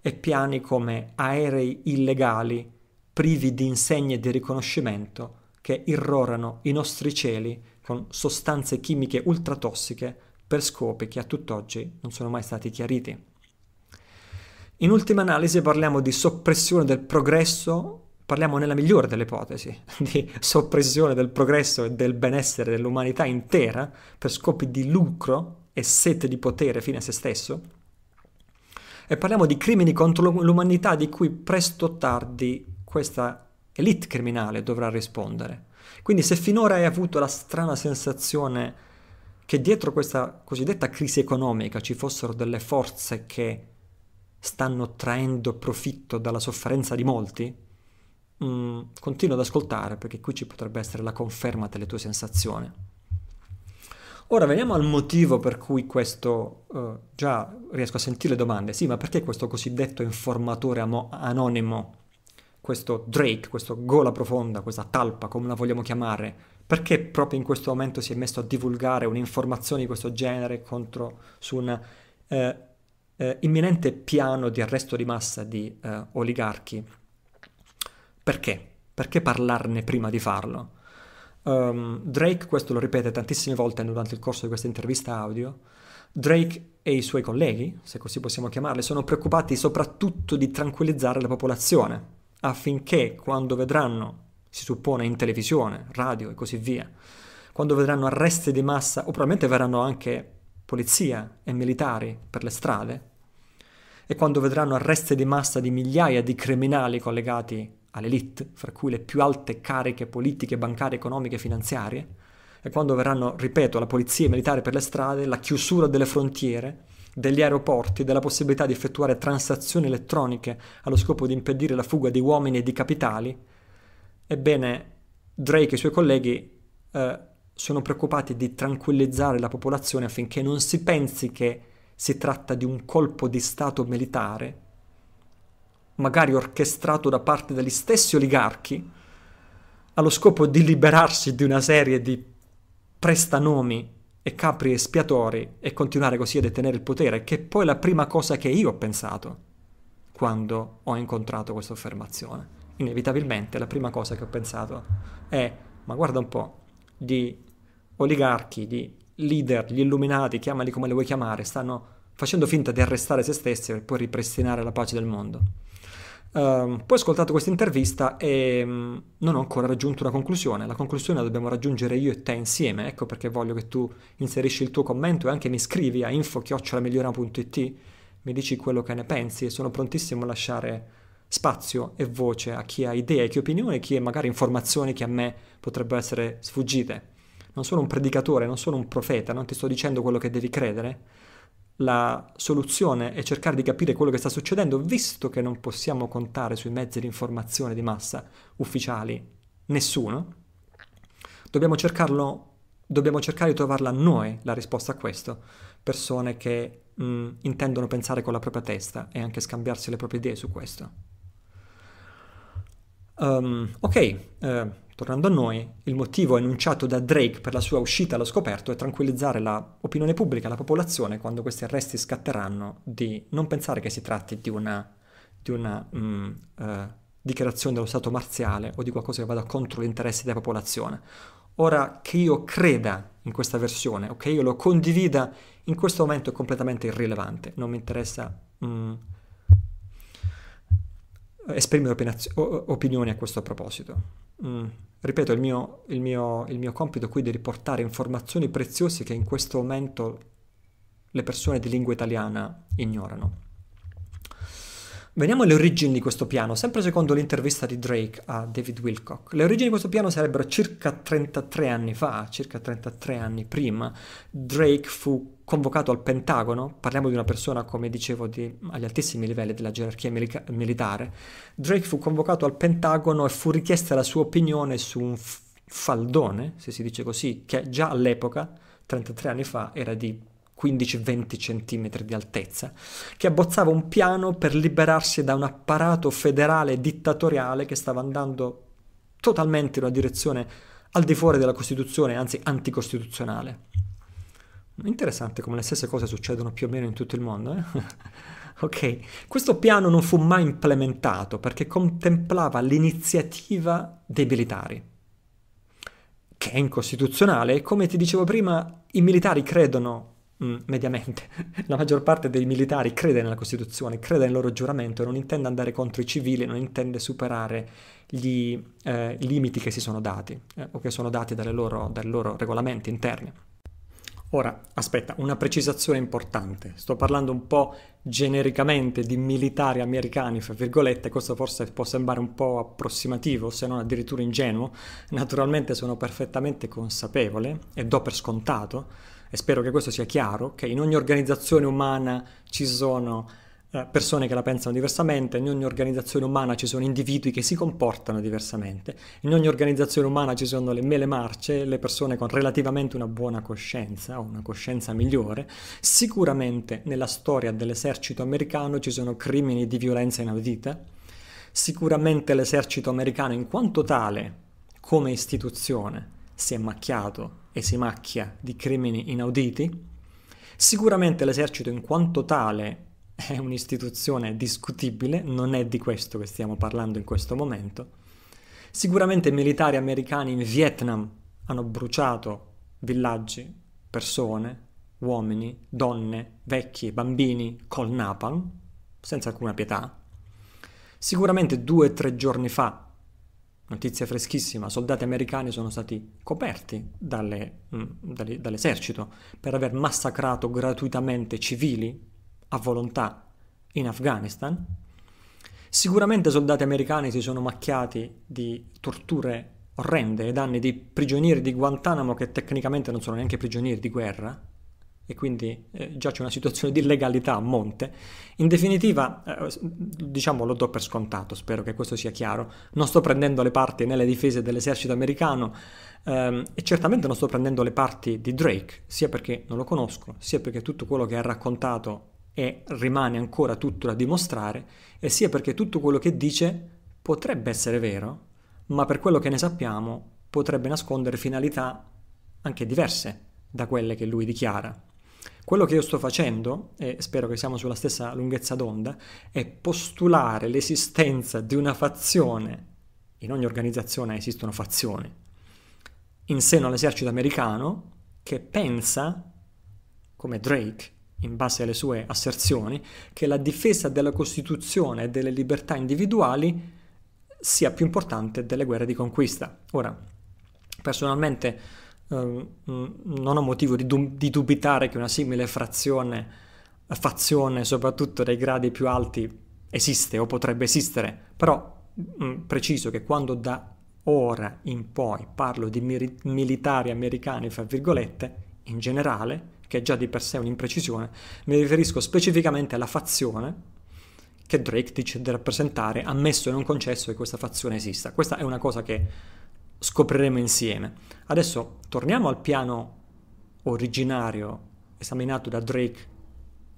e piani come aerei illegali privi di insegne di riconoscimento che irrorano i nostri cieli con sostanze chimiche ultratossiche per scopi che a tutt'oggi non sono mai stati chiariti. In ultima analisi parliamo di soppressione del progresso, parliamo nella migliore delle ipotesi, di soppressione del progresso e del benessere dell'umanità intera per scopi di lucro e sete di potere fine a se stesso, e parliamo di crimini contro l'umanità di cui presto o tardi questa elite criminale dovrà rispondere. Quindi se finora hai avuto la strana sensazione che dietro questa cosiddetta crisi economica ci fossero delle forze che stanno traendo profitto dalla sofferenza di molti, mh, mm, continua ad ascoltare perché qui ci potrebbe essere la conferma delle tue sensazioni. Ora veniamo al motivo per cui questo, eh, già riesco a sentire le domande, sì ma perché questo cosiddetto informatore anonimo questo Drake, questo gola profonda, questa talpa, come la vogliamo chiamare, perché proprio in questo momento si è messo a divulgare un'informazione di questo genere contro, su un eh, eh, imminente piano di arresto di massa di eh, oligarchi? Perché? Perché parlarne prima di farlo? Um, Drake, questo lo ripete tantissime volte durante il corso di questa intervista audio, Drake e i suoi colleghi, se così possiamo chiamarli, sono preoccupati soprattutto di tranquillizzare la popolazione affinché quando vedranno, si suppone in televisione, radio e così via, quando vedranno arresti di massa, o probabilmente verranno anche polizia e militari per le strade, e quando vedranno arresti di massa di migliaia di criminali collegati all'elite, fra cui le più alte cariche politiche, bancarie, economiche e finanziarie, e quando verranno, ripeto, la polizia e i militari per le strade, la chiusura delle frontiere, degli aeroporti della possibilità di effettuare transazioni elettroniche allo scopo di impedire la fuga di uomini e di capitali, ebbene Drake e i suoi colleghi eh, sono preoccupati di tranquillizzare la popolazione affinché non si pensi che si tratta di un colpo di Stato militare, magari orchestrato da parte degli stessi oligarchi, allo scopo di liberarsi di una serie di prestanomi e capri espiatori e continuare così a detenere il potere, che è poi la prima cosa che io ho pensato quando ho incontrato questa affermazione. Inevitabilmente la prima cosa che ho pensato è, ma guarda un po', di oligarchi, di leader, gli illuminati, chiamali come li vuoi chiamare, stanno facendo finta di arrestare se stessi per poi ripristinare la pace del mondo. Ehm, poi ho ascoltato questa intervista e um, non ho ancora raggiunto una conclusione. La conclusione la dobbiamo raggiungere io e te insieme. Ecco perché voglio che tu inserisci il tuo commento e anche mi scrivi a info Mi dici quello che ne pensi e sono prontissimo a lasciare spazio e voce a chi ha idee, chi ha opinioni, chi ha magari informazioni che a me potrebbero essere sfuggite. Non sono un predicatore, non sono un profeta, non ti sto dicendo quello che devi credere la soluzione è cercare di capire quello che sta succedendo, visto che non possiamo contare sui mezzi di informazione di massa ufficiali nessuno, dobbiamo, cercarlo, dobbiamo cercare di trovarla noi la risposta a questo, persone che mh, mm, intendono pensare con la propria testa e anche scambiarsi le proprie idee su questo. Um, ok, uh, Tornando a noi, il motivo enunciato da Drake per la sua uscita allo scoperto è tranquillizzare l'opinione pubblica, la popolazione, quando questi arresti scatteranno, di non pensare che si tratti di una, di una mm, eh, dichiarazione dello Stato marziale o di qualcosa che vada contro gli interessi della popolazione. Ora, che io creda in questa versione o che io lo condivida, in questo momento è completamente irrilevante, non mi interessa... Mm, esprimere opinioni a questo proposito. Mm. Ripeto, il mio, il, mio, il mio compito qui è di riportare informazioni preziose che in questo momento le persone di lingua italiana ignorano. Veniamo alle origini di questo piano, sempre secondo l'intervista di Drake a David Wilcock. Le origini di questo piano sarebbero circa 33 anni fa, circa 33 anni prima. Drake fu convocato al Pentagono, parliamo di una persona, come dicevo, di, agli altissimi livelli della gerarchia milica- militare, Drake fu convocato al Pentagono e fu richiesta la sua opinione su un f- faldone, se si dice così, che già all'epoca, 33 anni fa, era di 15-20 cm di altezza, che abbozzava un piano per liberarsi da un apparato federale dittatoriale che stava andando totalmente in una direzione al di fuori della Costituzione, anzi anticostituzionale. Interessante come le stesse cose succedono più o meno in tutto il mondo. Eh? ok, questo piano non fu mai implementato perché contemplava l'iniziativa dei militari, che è incostituzionale. e Come ti dicevo prima, i militari credono mm, mediamente, la maggior parte dei militari crede nella Costituzione, crede nel loro giuramento, non intende andare contro i civili, non intende superare gli eh, limiti che si sono dati eh, o che sono dati loro, dai loro regolamenti interni. Ora, aspetta, una precisazione importante. Sto parlando un po' genericamente di militari americani, fra virgolette, questo forse può sembrare un po' approssimativo, se non addirittura ingenuo. Naturalmente sono perfettamente consapevole e do per scontato, e spero che questo sia chiaro, che in ogni organizzazione umana ci sono eh, persone che la pensano diversamente, in ogni organizzazione umana ci sono individui che si comportano diversamente, in ogni organizzazione umana ci sono le mele marce, le persone con relativamente una buona coscienza o una coscienza migliore, sicuramente nella storia dell'esercito americano ci sono crimini di violenza inaudita, sicuramente l'esercito americano in quanto tale, come istituzione, si è macchiato e si macchia di crimini inauditi, sicuramente l'esercito in quanto tale è un'istituzione discutibile, non è di questo che stiamo parlando in questo momento. Sicuramente militari americani in Vietnam hanno bruciato villaggi, persone, uomini, donne, vecchi, bambini col napalm, senza alcuna pietà. Sicuramente due o tre giorni fa, notizia freschissima, soldati americani sono stati coperti dalle, mh, mm, dalle, dall'esercito per aver massacrato gratuitamente civili a volontà in Afghanistan. Sicuramente soldati americani si sono macchiati di torture orrende ed danni di prigionieri di Guantanamo che tecnicamente non sono neanche prigionieri di guerra e quindi eh, già c'è una situazione di illegalità a monte. In definitiva, eh, diciamo lo do per scontato, spero che questo sia chiaro, non sto prendendo le parti nelle difese dell'esercito americano ehm, e certamente non sto prendendo le parti di Drake, sia perché non lo conosco, sia perché tutto quello che ha raccontato e rimane ancora tutto da dimostrare, e sia perché tutto quello che dice potrebbe essere vero, ma per quello che ne sappiamo potrebbe nascondere finalità anche diverse da quelle che lui dichiara. Quello che io sto facendo, e spero che siamo sulla stessa lunghezza d'onda, è postulare l'esistenza di una fazione, in ogni organizzazione esistono fazioni, in seno all'esercito americano che pensa, come Drake, in base alle sue asserzioni, che la difesa della Costituzione e delle libertà individuali sia più importante delle guerre di conquista. Ora, personalmente eh, non ho motivo di, dub- di, dubitare che una simile frazione, fazione, soprattutto dei gradi più alti, esiste o potrebbe esistere, però mh, mm, preciso che quando da ora in poi parlo di miri- militari americani, fra virgolette, in generale, che è già di per sé un'imprecisione, mi riferisco specificamente alla fazione che Drake dice di rappresentare, ammesso e non concesso che questa fazione esista. Questa è una cosa che scopriremo insieme. Adesso torniamo al piano originario esaminato da Drake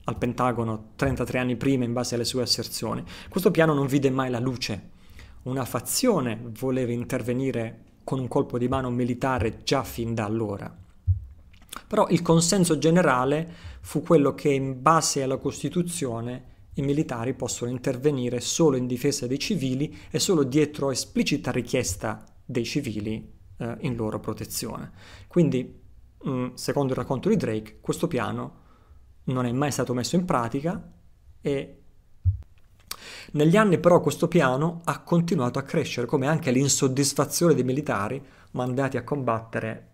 al Pentagono 33 anni prima in base alle sue asserzioni. Questo piano non vide mai la luce. Una fazione voleva intervenire con un colpo di mano militare già fin da allora. Però il consenso generale fu quello che in base alla Costituzione i militari possono intervenire solo in difesa dei civili e solo dietro esplicita richiesta dei civili eh, in loro protezione. Quindi, mh, mm, secondo il racconto di Drake, questo piano non è mai stato messo in pratica e negli anni però questo piano ha continuato a crescere, come anche l'insoddisfazione dei militari mandati a combattere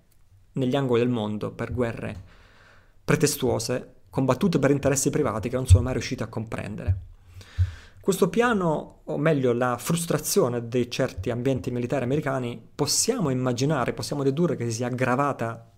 negli angoli del mondo per guerre pretestuose, combattute per interessi privati che non sono mai riusciti a comprendere. Questo piano, o meglio la frustrazione di certi ambienti militari americani, possiamo immaginare, possiamo dedurre che si sia aggravata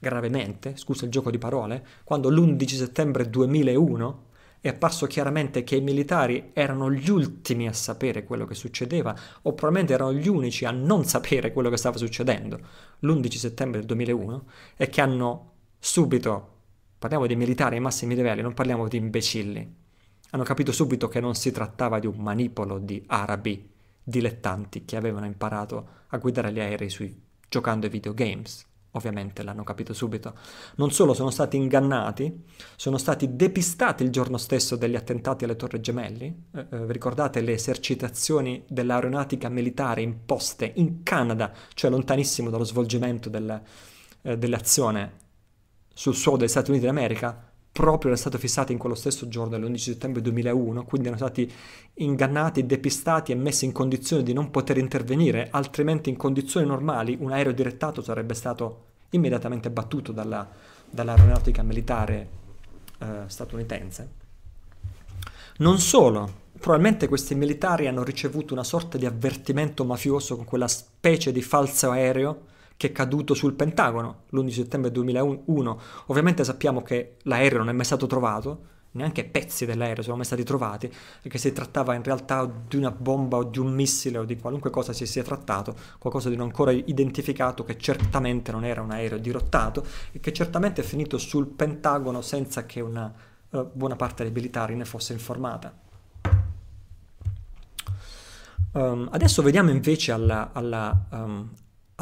gravemente, scusa il gioco di parole, quando l'11 settembre 2001 è apparso chiaramente che i militari erano gli ultimi a sapere quello che succedeva o probabilmente erano gli unici a non sapere quello che stava succedendo l'11 settembre del 2001 e che hanno subito, parliamo di militari ai massimi livelli, non parliamo di imbecilli, hanno capito subito che non si trattava di un manipolo di arabi dilettanti che avevano imparato a guidare gli aerei sui, giocando ai videogames ovviamente l'hanno capito subito, non solo sono stati ingannati, sono stati depistati il giorno stesso degli attentati alle Torre Gemelli. Eh, eh, ricordate le esercitazioni dell'aeronautica militare imposte in Canada, cioè lontanissimo dallo svolgimento del, eh, dell'azione sul suolo degli Stati Uniti d'America? proprio era stato fissato in quello stesso giorno, l'11 settembre 2001, quindi erano stati ingannati, depistati e messi in condizione di non poter intervenire, altrimenti in condizioni normali un aereo direttato sarebbe stato immediatamente battuto dalla, dall'aeronautica militare eh, statunitense. Non solo, probabilmente questi militari hanno ricevuto una sorta di avvertimento mafioso con quella specie di falso aereo che è caduto sul Pentagono l'11 settembre 2001. Ovviamente sappiamo che l'aereo non è mai stato trovato, neanche pezzi dell'aereo sono mai stati trovati, perché si trattava in realtà di una bomba o di un missile o di qualunque cosa si sia trattato, qualcosa di non ancora identificato che certamente non era un aereo dirottato e che certamente è finito sul Pentagono senza che una eh, buona parte dei militari ne fosse informata. Um, adesso vediamo invece alla, alla, um,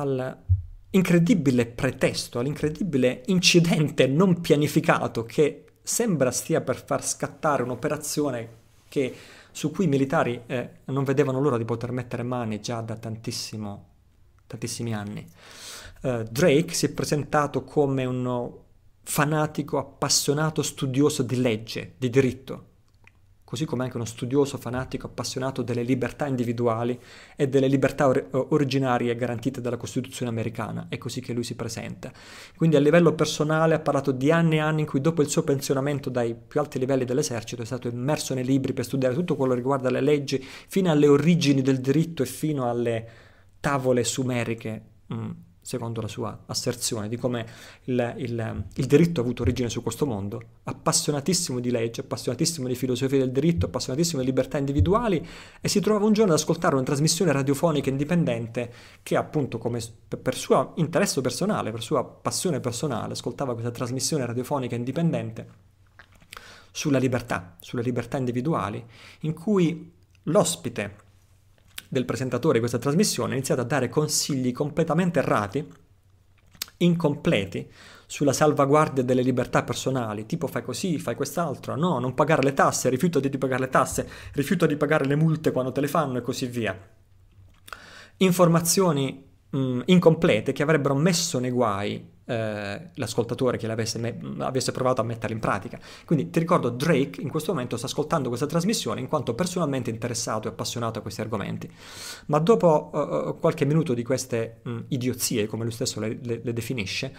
al incredibile pretesto, all'incredibile incidente non pianificato che sembra stia per far scattare un'operazione che, su cui i militari eh, non vedevano l'ora di poter mettere mani già da tantissimi anni. Uh, Drake si è presentato come un fanatico, appassionato, studioso di legge, di diritto, così come anche uno studioso fanatico appassionato delle libertà individuali e delle libertà or- eh, originarie garantite dalla Costituzione americana, è così che lui si presenta. Quindi a livello personale ha parlato di anni e anni in cui dopo il suo pensionamento dai più alti livelli dell'esercito è stato immerso nei libri per studiare tutto quello che riguarda le leggi, fino alle origini del diritto e fino alle tavole sumeriche. Mm secondo la sua asserzione, di come il, il, il diritto ha avuto origine su questo mondo, appassionatissimo di legge, appassionatissimo di filosofia del diritto, appassionatissimo di libertà individuali e si trova un giorno ad ascoltare una trasmissione radiofonica indipendente che appunto come per suo interesse personale, per sua passione personale, ascoltava questa trasmissione radiofonica indipendente sulla libertà, sulle libertà individuali, in cui l'ospite del presentatore di questa trasmissione ha iniziato a dare consigli completamente errati, incompleti, sulla salvaguardia delle libertà personali, tipo fai così, fai quest'altro, no, non pagare le tasse, rifiutati di pagare le tasse, rifiuta di pagare le multe quando te le fanno e così via. Informazioni mh, mm, incomplete che avrebbero messo nei guai eh, l'ascoltatore che l'avesse me- avesse provato a metterla in pratica. Quindi ti ricordo, Drake in questo momento sta ascoltando questa trasmissione in quanto personalmente interessato e appassionato a questi argomenti. Ma dopo uh, qualche minuto di queste mh, mm, idiozie, come lui stesso le, le, le definisce,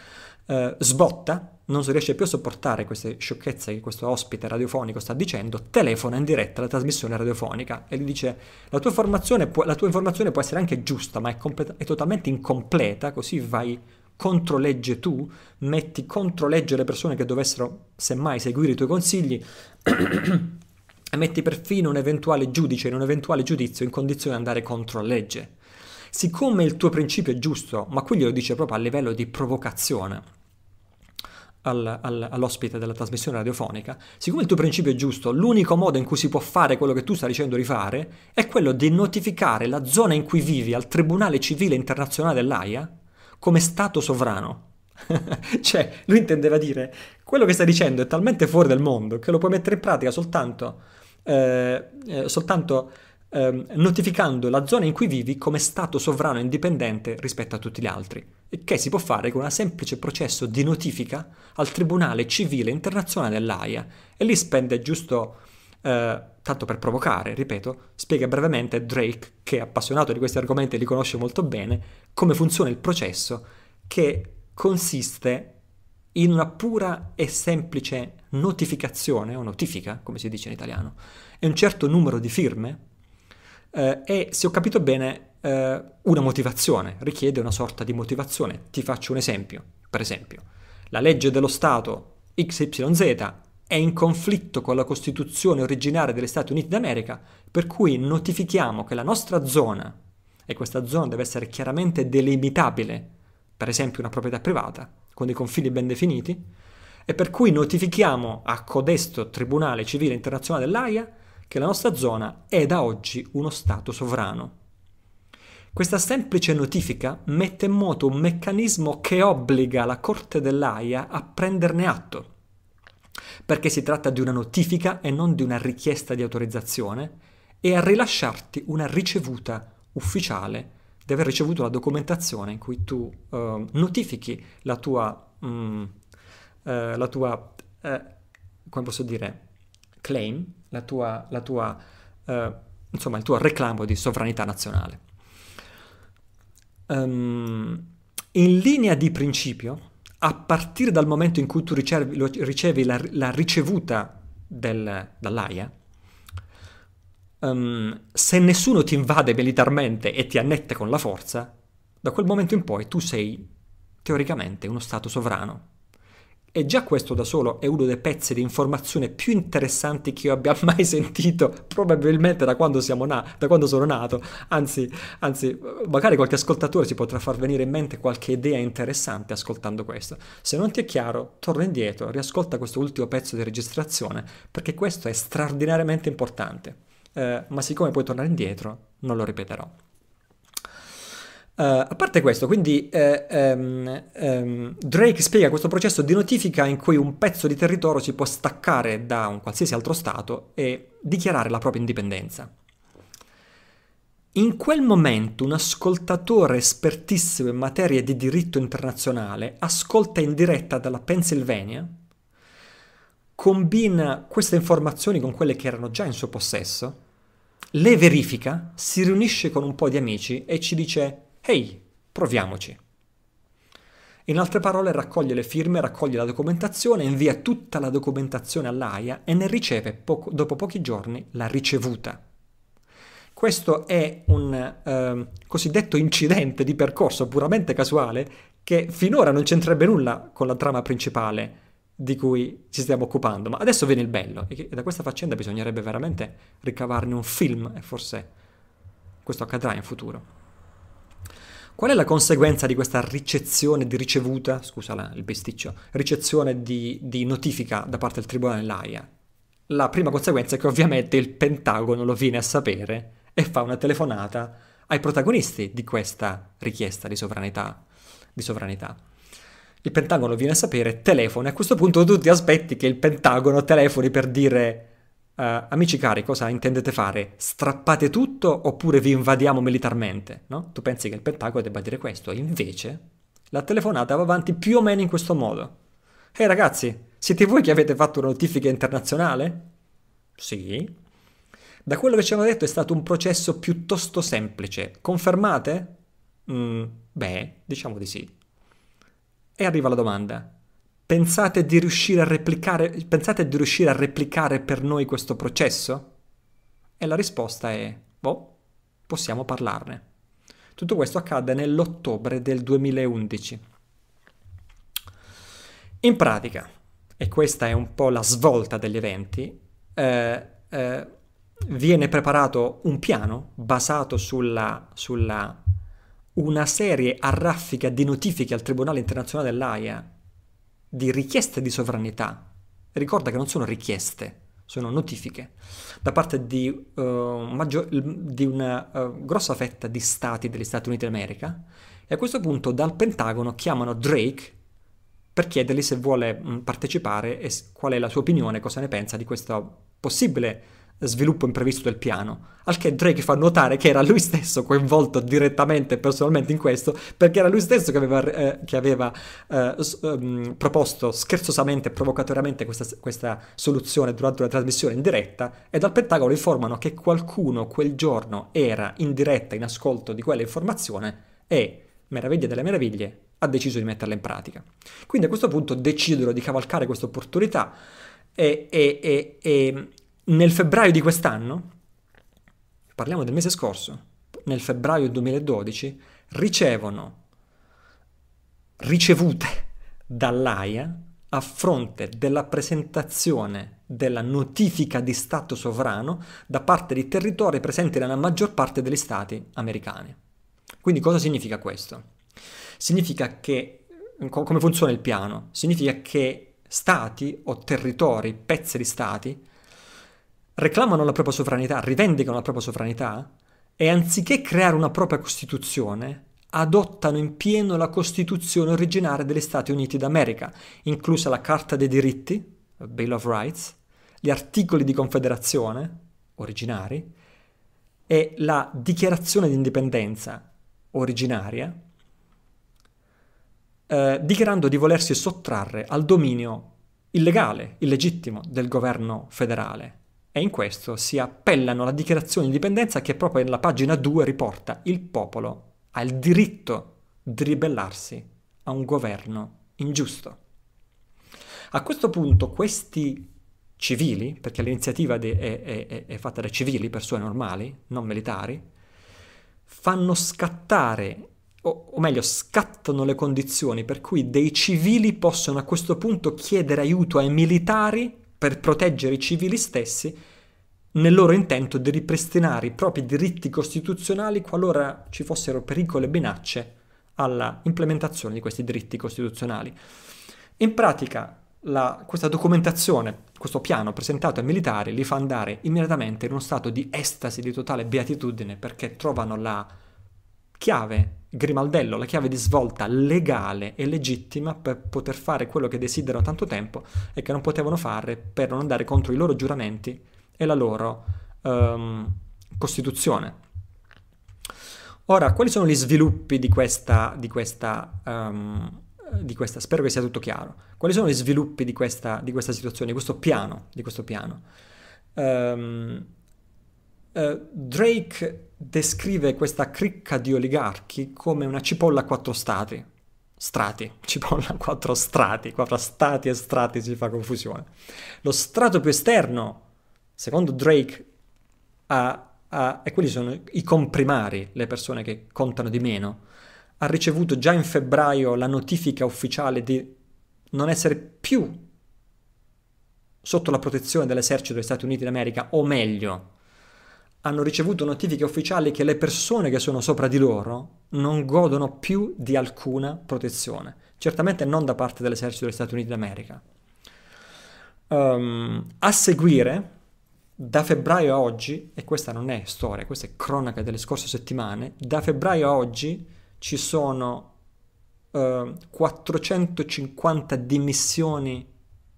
eh, sbotta, non si riesce più a sopportare queste sciocchezze che questo ospite radiofonico sta dicendo, telefona in diretta alla trasmissione radiofonica e gli dice la tua, può, la tua informazione può essere anche giusta, ma è, complet- è totalmente incompleta, così vai controlegge tu, metti controlegge le persone che dovessero semmai seguire i tuoi consigli. e metti perfino un eventuale giudice in un eventuale giudizio in condizione di andare contro legge siccome il tuo principio è giusto, ma qui glielo dice proprio a livello di provocazione, al, al, all'ospite della trasmissione radiofonica, siccome il tuo principio è giusto, l'unico modo in cui si può fare quello che tu stai dicendo di fare è quello di notificare la zona in cui vivi al Tribunale Civile Internazionale dell'AIA come Stato sovrano. cioè, lui intendeva dire, quello che stai dicendo è talmente fuori dal mondo che lo puoi mettere in pratica soltanto... Eh, eh, soltanto ehm, notificando la zona in cui vivi come stato sovrano indipendente rispetto a tutti gli altri, il che si può fare con un semplice processo di notifica al Tribunale Civile Internazionale dell'AIA e lì spende giusto eh, tanto per provocare, ripeto, spiega brevemente Drake, che è appassionato di questi argomenti e li conosce molto bene, come funziona il processo che consiste in una pura e semplice notificazione o notifica, come si dice in italiano, e un certo numero di firme eh, e se ho capito bene eh, una motivazione, richiede una sorta di motivazione. Ti faccio un esempio, per esempio, la legge dello Stato XYZ è in conflitto con la Costituzione originaria degli Stati Uniti d'America, per cui notifichiamo che la nostra zona, e questa zona deve essere chiaramente delimitabile, per esempio una proprietà privata, con dei confini ben definiti, e per cui notifichiamo a codesto Tribunale Civile Internazionale dell'AIA che la nostra zona è da oggi uno Stato sovrano. Questa semplice notifica mette in moto un meccanismo che obbliga la Corte dell'AIA a prenderne atto, perché si tratta di una notifica e non di una richiesta di autorizzazione, e a rilasciarti una ricevuta ufficiale di aver ricevuto la documentazione in cui tu eh, notifichi la tua, mm, eh, la tua eh, come posso dire, claim la tua, la tua, eh, insomma, il tuo reclamo di sovranità nazionale. Um, in linea di principio, a partire dal momento in cui tu ricevi, lo, ricevi la, la, ricevuta del, dall'AIA, um, se nessuno ti invade militarmente e ti annette con la forza, da quel momento in poi tu sei teoricamente uno Stato sovrano. E già questo da solo è uno dei pezzi di informazione più interessanti che io abbia mai sentito, probabilmente da quando, na- da quando sono nato. Anzi, anzi, magari qualche ascoltatore si potrà far venire in mente qualche idea interessante ascoltando questo. Se non ti è chiaro, torna indietro, riascolta questo ultimo pezzo di registrazione, perché questo è straordinariamente importante. Eh, ma siccome puoi tornare indietro, non lo ripeterò. Uh, a parte questo, quindi eh, ehm, ehm, Drake spiega questo processo di notifica in cui un pezzo di territorio si può staccare da un qualsiasi altro Stato e dichiarare la propria indipendenza. In quel momento un ascoltatore espertissimo in materia di diritto internazionale ascolta in diretta dalla Pennsylvania, combina queste informazioni con quelle che erano già in suo possesso, le verifica, si riunisce con un po' di amici e ci dice Ehi, proviamoci. In altre parole raccoglie le firme, raccoglie la documentazione, invia tutta la documentazione all'AIA e ne riceve poco, dopo pochi giorni la ricevuta. Questo è un eh, cosiddetto incidente di percorso puramente casuale che finora non c'entrebbe nulla con la trama principale di cui ci stiamo occupando, ma adesso viene il bello e da questa faccenda bisognerebbe veramente ricavarne un film e forse questo accadrà in futuro. Qual è la conseguenza di questa ricezione di ricevuta, scusa il besticcio, ricezione di, di notifica da parte del Tribunale dell'AIA? La prima conseguenza è che ovviamente il Pentagono lo viene a sapere e fa una telefonata ai protagonisti di questa richiesta di sovranità. Di sovranità. Il Pentagono viene a sapere, telefona, a questo punto tu ti aspetti che il Pentagono telefoni per dire Uh, amici cari, cosa intendete fare? Strappate tutto oppure vi invadiamo militarmente? No? Tu pensi che il Pentagono debba dire questo, invece la telefonata va avanti più o meno in questo modo. Ehi hey, ragazzi, siete voi che avete fatto una notifica internazionale? Sì. Da quello che ci hanno detto è stato un processo piuttosto semplice. Confermate? Mm, beh, diciamo di sì. E arriva la domanda. Pensate di, pensate di riuscire a replicare, per noi questo processo? E la risposta è, boh, possiamo parlarne. Tutto questo accade nell'ottobre del 2011. In pratica, e questa è un po' la svolta degli eventi, eh, eh, viene preparato un piano basato sulla, sulla una serie a raffica di notifiche al Tribunale internazionale dell'AIA di richieste di sovranità. Ricorda che non sono richieste, sono notifiche da parte di, uh, maggior, di una uh, grossa fetta di stati degli Stati Uniti d'America e a questo punto dal Pentagono chiamano Drake per chiedergli se vuole mh, partecipare e qual è la sua opinione, cosa ne pensa di questa possibile sviluppo imprevisto del piano. Al che Drake fa notare che era lui stesso coinvolto direttamente e personalmente in questo, perché era lui stesso che aveva, eh, che aveva eh, s- um, proposto scherzosamente e provocatoriamente questa, questa, soluzione durante una trasmissione in diretta, e dal Pentagono informano che qualcuno quel giorno era in diretta in ascolto di quella informazione e, meraviglia delle meraviglie, ha deciso di metterla in pratica. Quindi a questo punto decidono di cavalcare questa opportunità e, e, e, e nel febbraio di quest'anno, parliamo del mese scorso, nel febbraio 2012, ricevono ricevute dall'AIA a fronte della presentazione della notifica di Stato sovrano da parte di territori presenti nella maggior parte degli Stati americani. Quindi cosa significa questo? Significa che, come funziona il piano? Significa che Stati o territori, pezzi di Stati, reclamano la propria sovranità, rivendicano la propria sovranità e anziché creare una propria Costituzione, adottano in pieno la Costituzione originaria degli Stati Uniti d'America, inclusa la Carta dei diritti, Bill of Rights, gli articoli di confederazione originari e la dichiarazione di indipendenza originaria, eh, dichiarando di volersi sottrarre al dominio illegale, illegittimo del governo federale e in questo si appellano alla dichiarazione di indipendenza che proprio nella pagina 2 riporta il popolo ha il diritto di ribellarsi a un governo ingiusto. A questo punto questi civili, perché l'iniziativa è, è, è, è fatta da civili, persone normali, non militari, fanno scattare, o, o meglio scattano le condizioni per cui dei civili possono a questo punto chiedere aiuto ai militari per proteggere i civili stessi nel loro intento di ripristinare i propri diritti costituzionali qualora ci fossero pericoli e minacce alla implementazione di questi diritti costituzionali. In pratica la, questa documentazione, questo piano presentato ai militari li fa andare immediatamente in uno stato di estasi, di totale beatitudine perché trovano la chiave Grimaldello, la chiave di svolta legale e legittima per poter fare quello che desiderano tanto tempo e che non potevano fare per non andare contro i loro giuramenti e la loro um, Costituzione. Ora, quali sono gli sviluppi di questa, di questa, um, di questa, spero che sia tutto chiaro, quali sono gli sviluppi di questa, di questa situazione, di questo piano, di questo piano? Um, uh, Drake descrive questa cricca di oligarchi come una cipolla a quattro stati. Strati, cipolla a quattro strati, qua fra stati e strati si fa confusione. Lo strato più esterno, secondo Drake, ha, ha, e quelli sono i comprimari, le persone che contano di meno, ha ricevuto già in febbraio la notifica ufficiale di non essere più sotto la protezione dell'esercito degli Stati Uniti d'America, o meglio, hanno ricevuto notifiche ufficiali che le persone che sono sopra di loro non godono più di alcuna protezione, certamente non da parte dell'esercito degli Stati Uniti d'America. Um, a seguire, da febbraio a oggi, e questa non è storia, questa è cronaca delle scorse settimane, da febbraio a oggi ci sono ehm, uh, 450 dimissioni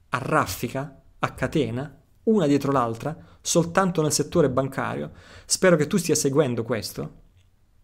a raffica, a catena, una dietro l'altra, soltanto nel settore bancario. Spero che tu stia seguendo questo.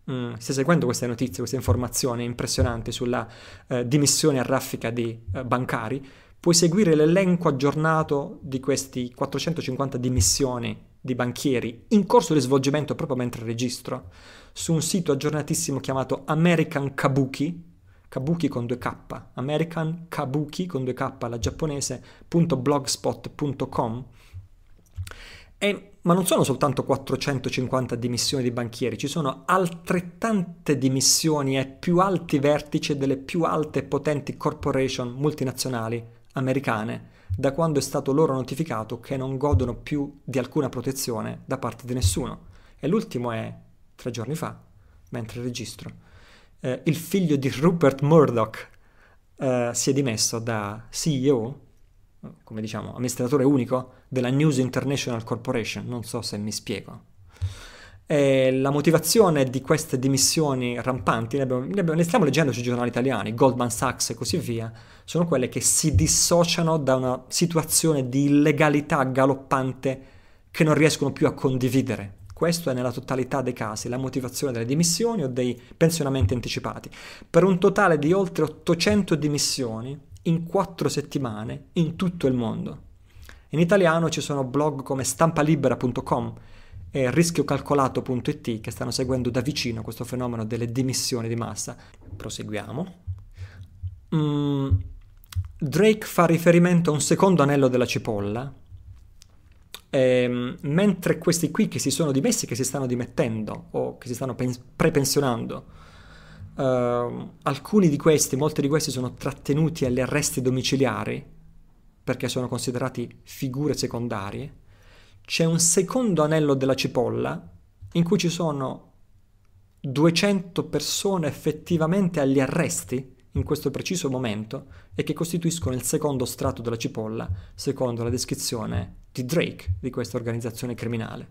Mm, stia seguendo queste notizie, queste informazioni impressionanti sulla eh, dimissione a raffica di eh, bancari. Puoi seguire l'elenco aggiornato di questi 450 dimissioni di banchieri in corso di svolgimento proprio mentre registro su un sito aggiornatissimo chiamato American Kabuki, Kabuki con 2K, American Kabuki con 2K alla giapponese.blogspot.com e, ma non sono soltanto 450 dimissioni di banchieri, ci sono altrettante dimissioni ai più alti vertici delle più alte e potenti corporation multinazionali americane da quando è stato loro notificato che non godono più di alcuna protezione da parte di nessuno. E l'ultimo è tre giorni fa, mentre registro. Eh, il figlio di Rupert Murdoch eh, si è dimesso da CEO, come diciamo, amministratore unico della News International Corporation, non so se mi spiego. E la motivazione di queste dimissioni rampanti, ne, abbiamo, ne, abbiamo, ne, stiamo leggendo sui giornali italiani, Goldman Sachs e così via, sono quelle che si dissociano da una situazione di illegalità galoppante che non riescono più a condividere. Questo è nella totalità dei casi la motivazione delle dimissioni o dei pensionamenti anticipati. Per un totale di oltre 800 dimissioni in 4 settimane in tutto il mondo. In italiano ci sono blog come stampalibera.com e rischiocalcolato.it che stanno seguendo da vicino questo fenomeno delle dimissioni di massa. Proseguiamo. Mm, Drake fa riferimento a un secondo anello della cipolla, e, ehm, mentre questi qui che si sono dimessi, che si stanno dimettendo o che si stanno pens- prepensionando, uh, alcuni di questi, molti di questi sono trattenuti agli arresti domiciliari perché sono considerati figure secondarie, c'è un secondo anello della cipolla in cui ci sono 200 persone effettivamente agli arresti in questo preciso momento e che costituiscono il secondo strato della cipolla, secondo la descrizione di Drake di questa organizzazione criminale.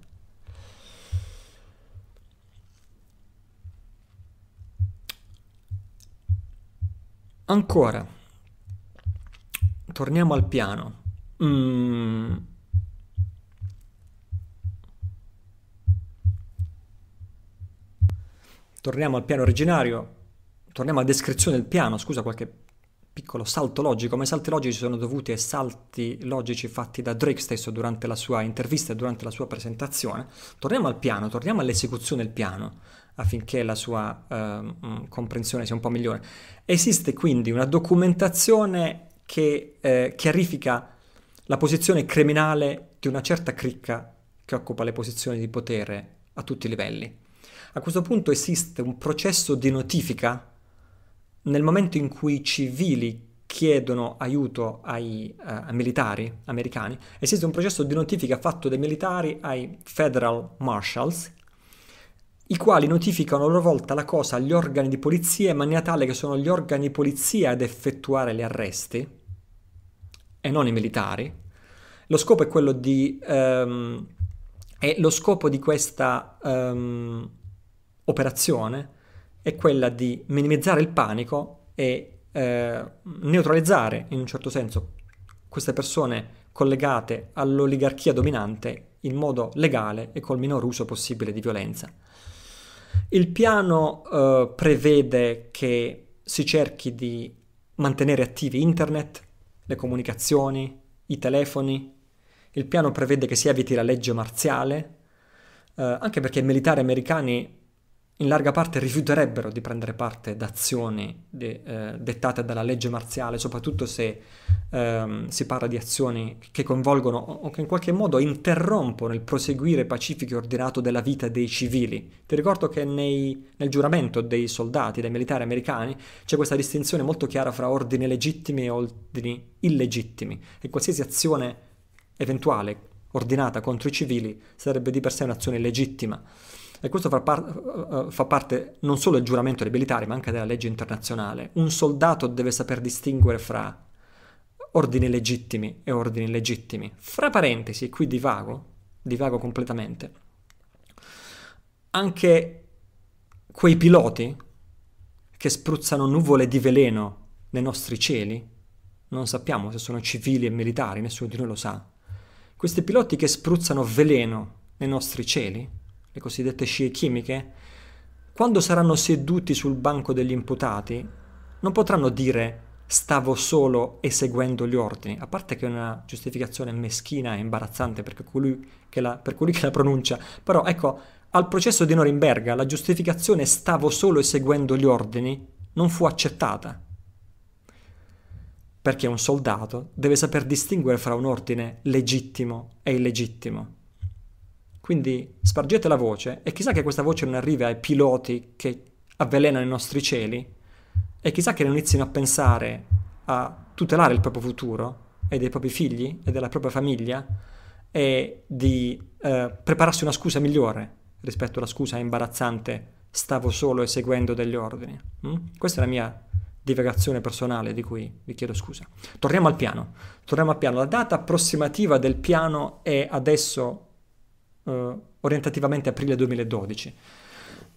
Ancora, torniamo al piano. Mm. Torniamo al piano originario, torniamo alla descrizione del piano, scusa qualche piccolo salto logico, ma i salti logici sono dovuti ai salti logici fatti da Drake stesso durante la sua intervista e durante la sua presentazione. Torniamo al piano, torniamo all'esecuzione del piano affinché la sua eh, comprensione sia un po' migliore. Esiste quindi una documentazione che eh, chiarifica la posizione criminale di una certa cricca che occupa le posizioni di potere a tutti i livelli. A questo punto esiste un processo di notifica nel momento in cui i civili chiedono aiuto ai, uh, ai militari americani, esiste un processo di notifica fatto dai militari ai federal marshals, i quali notificano a loro volta la cosa agli organi di polizia in maniera tale che sono gli organi di polizia ad effettuare gli arresti e non i militari. Lo scopo è quello di... Um, e lo scopo di questa um, operazione è quella di minimizzare il panico e eh, neutralizzare in un certo senso queste persone collegate all'oligarchia dominante in modo legale e col minor uso possibile di violenza. Il piano eh, prevede che si cerchi di mantenere attivi internet, le comunicazioni, i telefoni. Il piano prevede che si eviti la legge marziale, eh, anche perché i militari americani in larga parte rifiuterebbero di prendere parte ad azioni de, eh, dettate dalla legge marziale, soprattutto se ehm, si parla di azioni che coinvolgono o che in qualche modo interrompono il proseguire pacifico e ordinato della vita dei civili. Ti ricordo che nei, nel giuramento dei soldati, dei militari americani, c'è questa distinzione molto chiara fra ordini legittimi e ordini illegittimi e qualsiasi azione eventuale ordinata contro i civili sarebbe di per sé un'azione legittima. E questo fa, par- eh, fa, parte non solo del giuramento dei militari, ma anche della legge internazionale. Un soldato deve saper distinguere fra ordini legittimi e ordini illegittimi. Fra parentesi, qui divago, divago completamente. Anche quei piloti che spruzzano nuvole di veleno nei nostri cieli, non sappiamo se sono civili e militari, nessuno di noi lo sa. Questi piloti che spruzzano veleno nei nostri cieli le cosiddette scie chimiche, quando saranno seduti sul banco degli imputati, non potranno dire stavo solo eseguendo gli ordini, a parte che è una giustificazione meschina e imbarazzante per colui che la, colui che la pronuncia, però ecco, al processo di Norimberga la giustificazione stavo solo eseguendo gli ordini non fu accettata, perché un soldato deve saper distinguere fra un ordine legittimo e illegittimo. Quindi spargete la voce e chissà che questa voce non arrivi ai piloti che avvelenano i nostri cieli e chissà che non inizino a pensare a tutelare il proprio futuro e dei propri figli e della propria famiglia e di eh, prepararsi una scusa migliore rispetto alla scusa imbarazzante stavo solo eseguendo degli ordini. Mm? Questa è la mia divagazione personale di cui vi chiedo scusa. Torniamo al piano. Torniamo al piano. La data approssimativa del piano è adesso eh, orientativamente aprile 2012.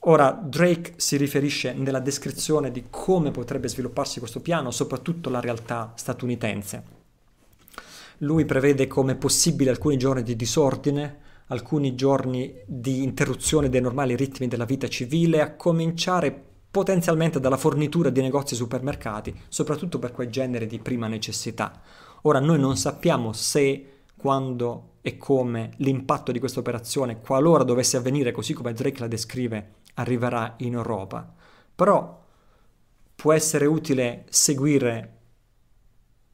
Ora, Drake si riferisce nella descrizione di come potrebbe svilupparsi questo piano, soprattutto la realtà statunitense. Lui prevede come possibile alcuni giorni di disordine, alcuni giorni di interruzione dei normali ritmi della vita civile, a cominciare potenzialmente dalla fornitura di negozi e supermercati, soprattutto per quei generi di prima necessità. Ora, noi non sappiamo se, quando e come l'impatto di questa operazione, qualora dovesse avvenire così come Drake la descrive, arriverà in Europa. Però può essere utile seguire,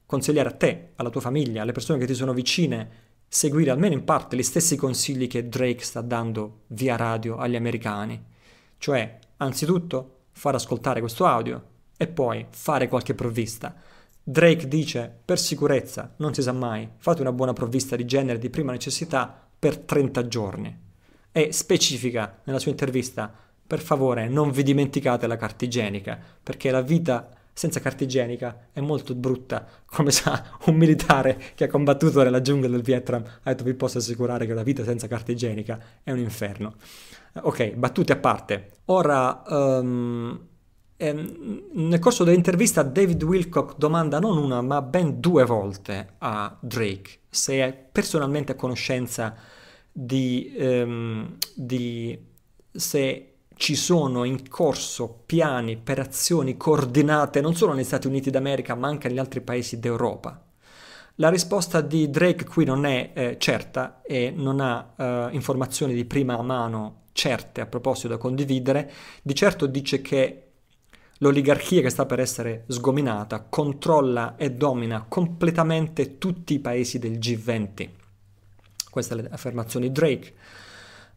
consigliare a te, alla tua famiglia, alle persone che ti sono vicine, seguire almeno in parte gli stessi consigli che Drake sta dando via radio agli americani. Cioè, anzitutto, far ascoltare questo audio e poi fare qualche provvista Drake dice, per sicurezza, non si sa mai, fate una buona provvista di genere di prima necessità per 30 giorni. E specifica nella sua intervista, per favore non vi dimenticate la carta igienica, perché la vita senza carta igienica è molto brutta, come sa un militare che ha combattuto nella giungla del Vietnam, ha detto vi posso assicurare che la vita senza carta igienica è un inferno. Ok, battute a parte. Ora... Um, Ehm, nel corso dell'intervista David Wilcock domanda non una ma ben due volte a Drake se è personalmente a conoscenza di, ehm, di se ci sono in corso piani per azioni coordinate non solo negli Stati Uniti d'America ma anche negli altri paesi d'Europa. La risposta di Drake qui non è eh, certa e non ha eh, informazioni di prima mano certe a proposito da condividere, di certo dice che L'oligarchia che sta per essere sgominata controlla e domina completamente tutti i paesi del G20. Queste sono le affermazioni Drake.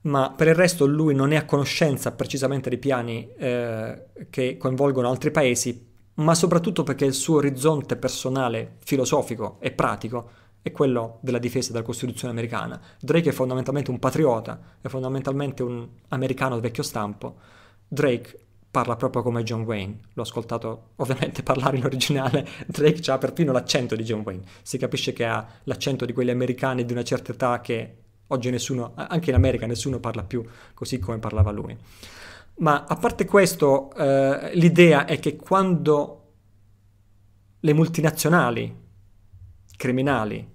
Ma per il resto lui non è a conoscenza precisamente dei piani eh, che coinvolgono altri paesi, ma soprattutto perché il suo orizzonte personale, filosofico e pratico è quello della difesa della Costituzione americana. Drake è fondamentalmente un patriota, è fondamentalmente un americano vecchio stampo. Drake parla proprio come John Wayne. L'ho ascoltato ovviamente parlare in originale, Drake ha perfino l'accento di John Wayne. Si capisce che ha l'accento di quegli americani di una certa età che oggi nessuno, anche in America nessuno parla più così come parlava lui. Ma a parte questo, eh, l'idea è che quando le multinazionali criminali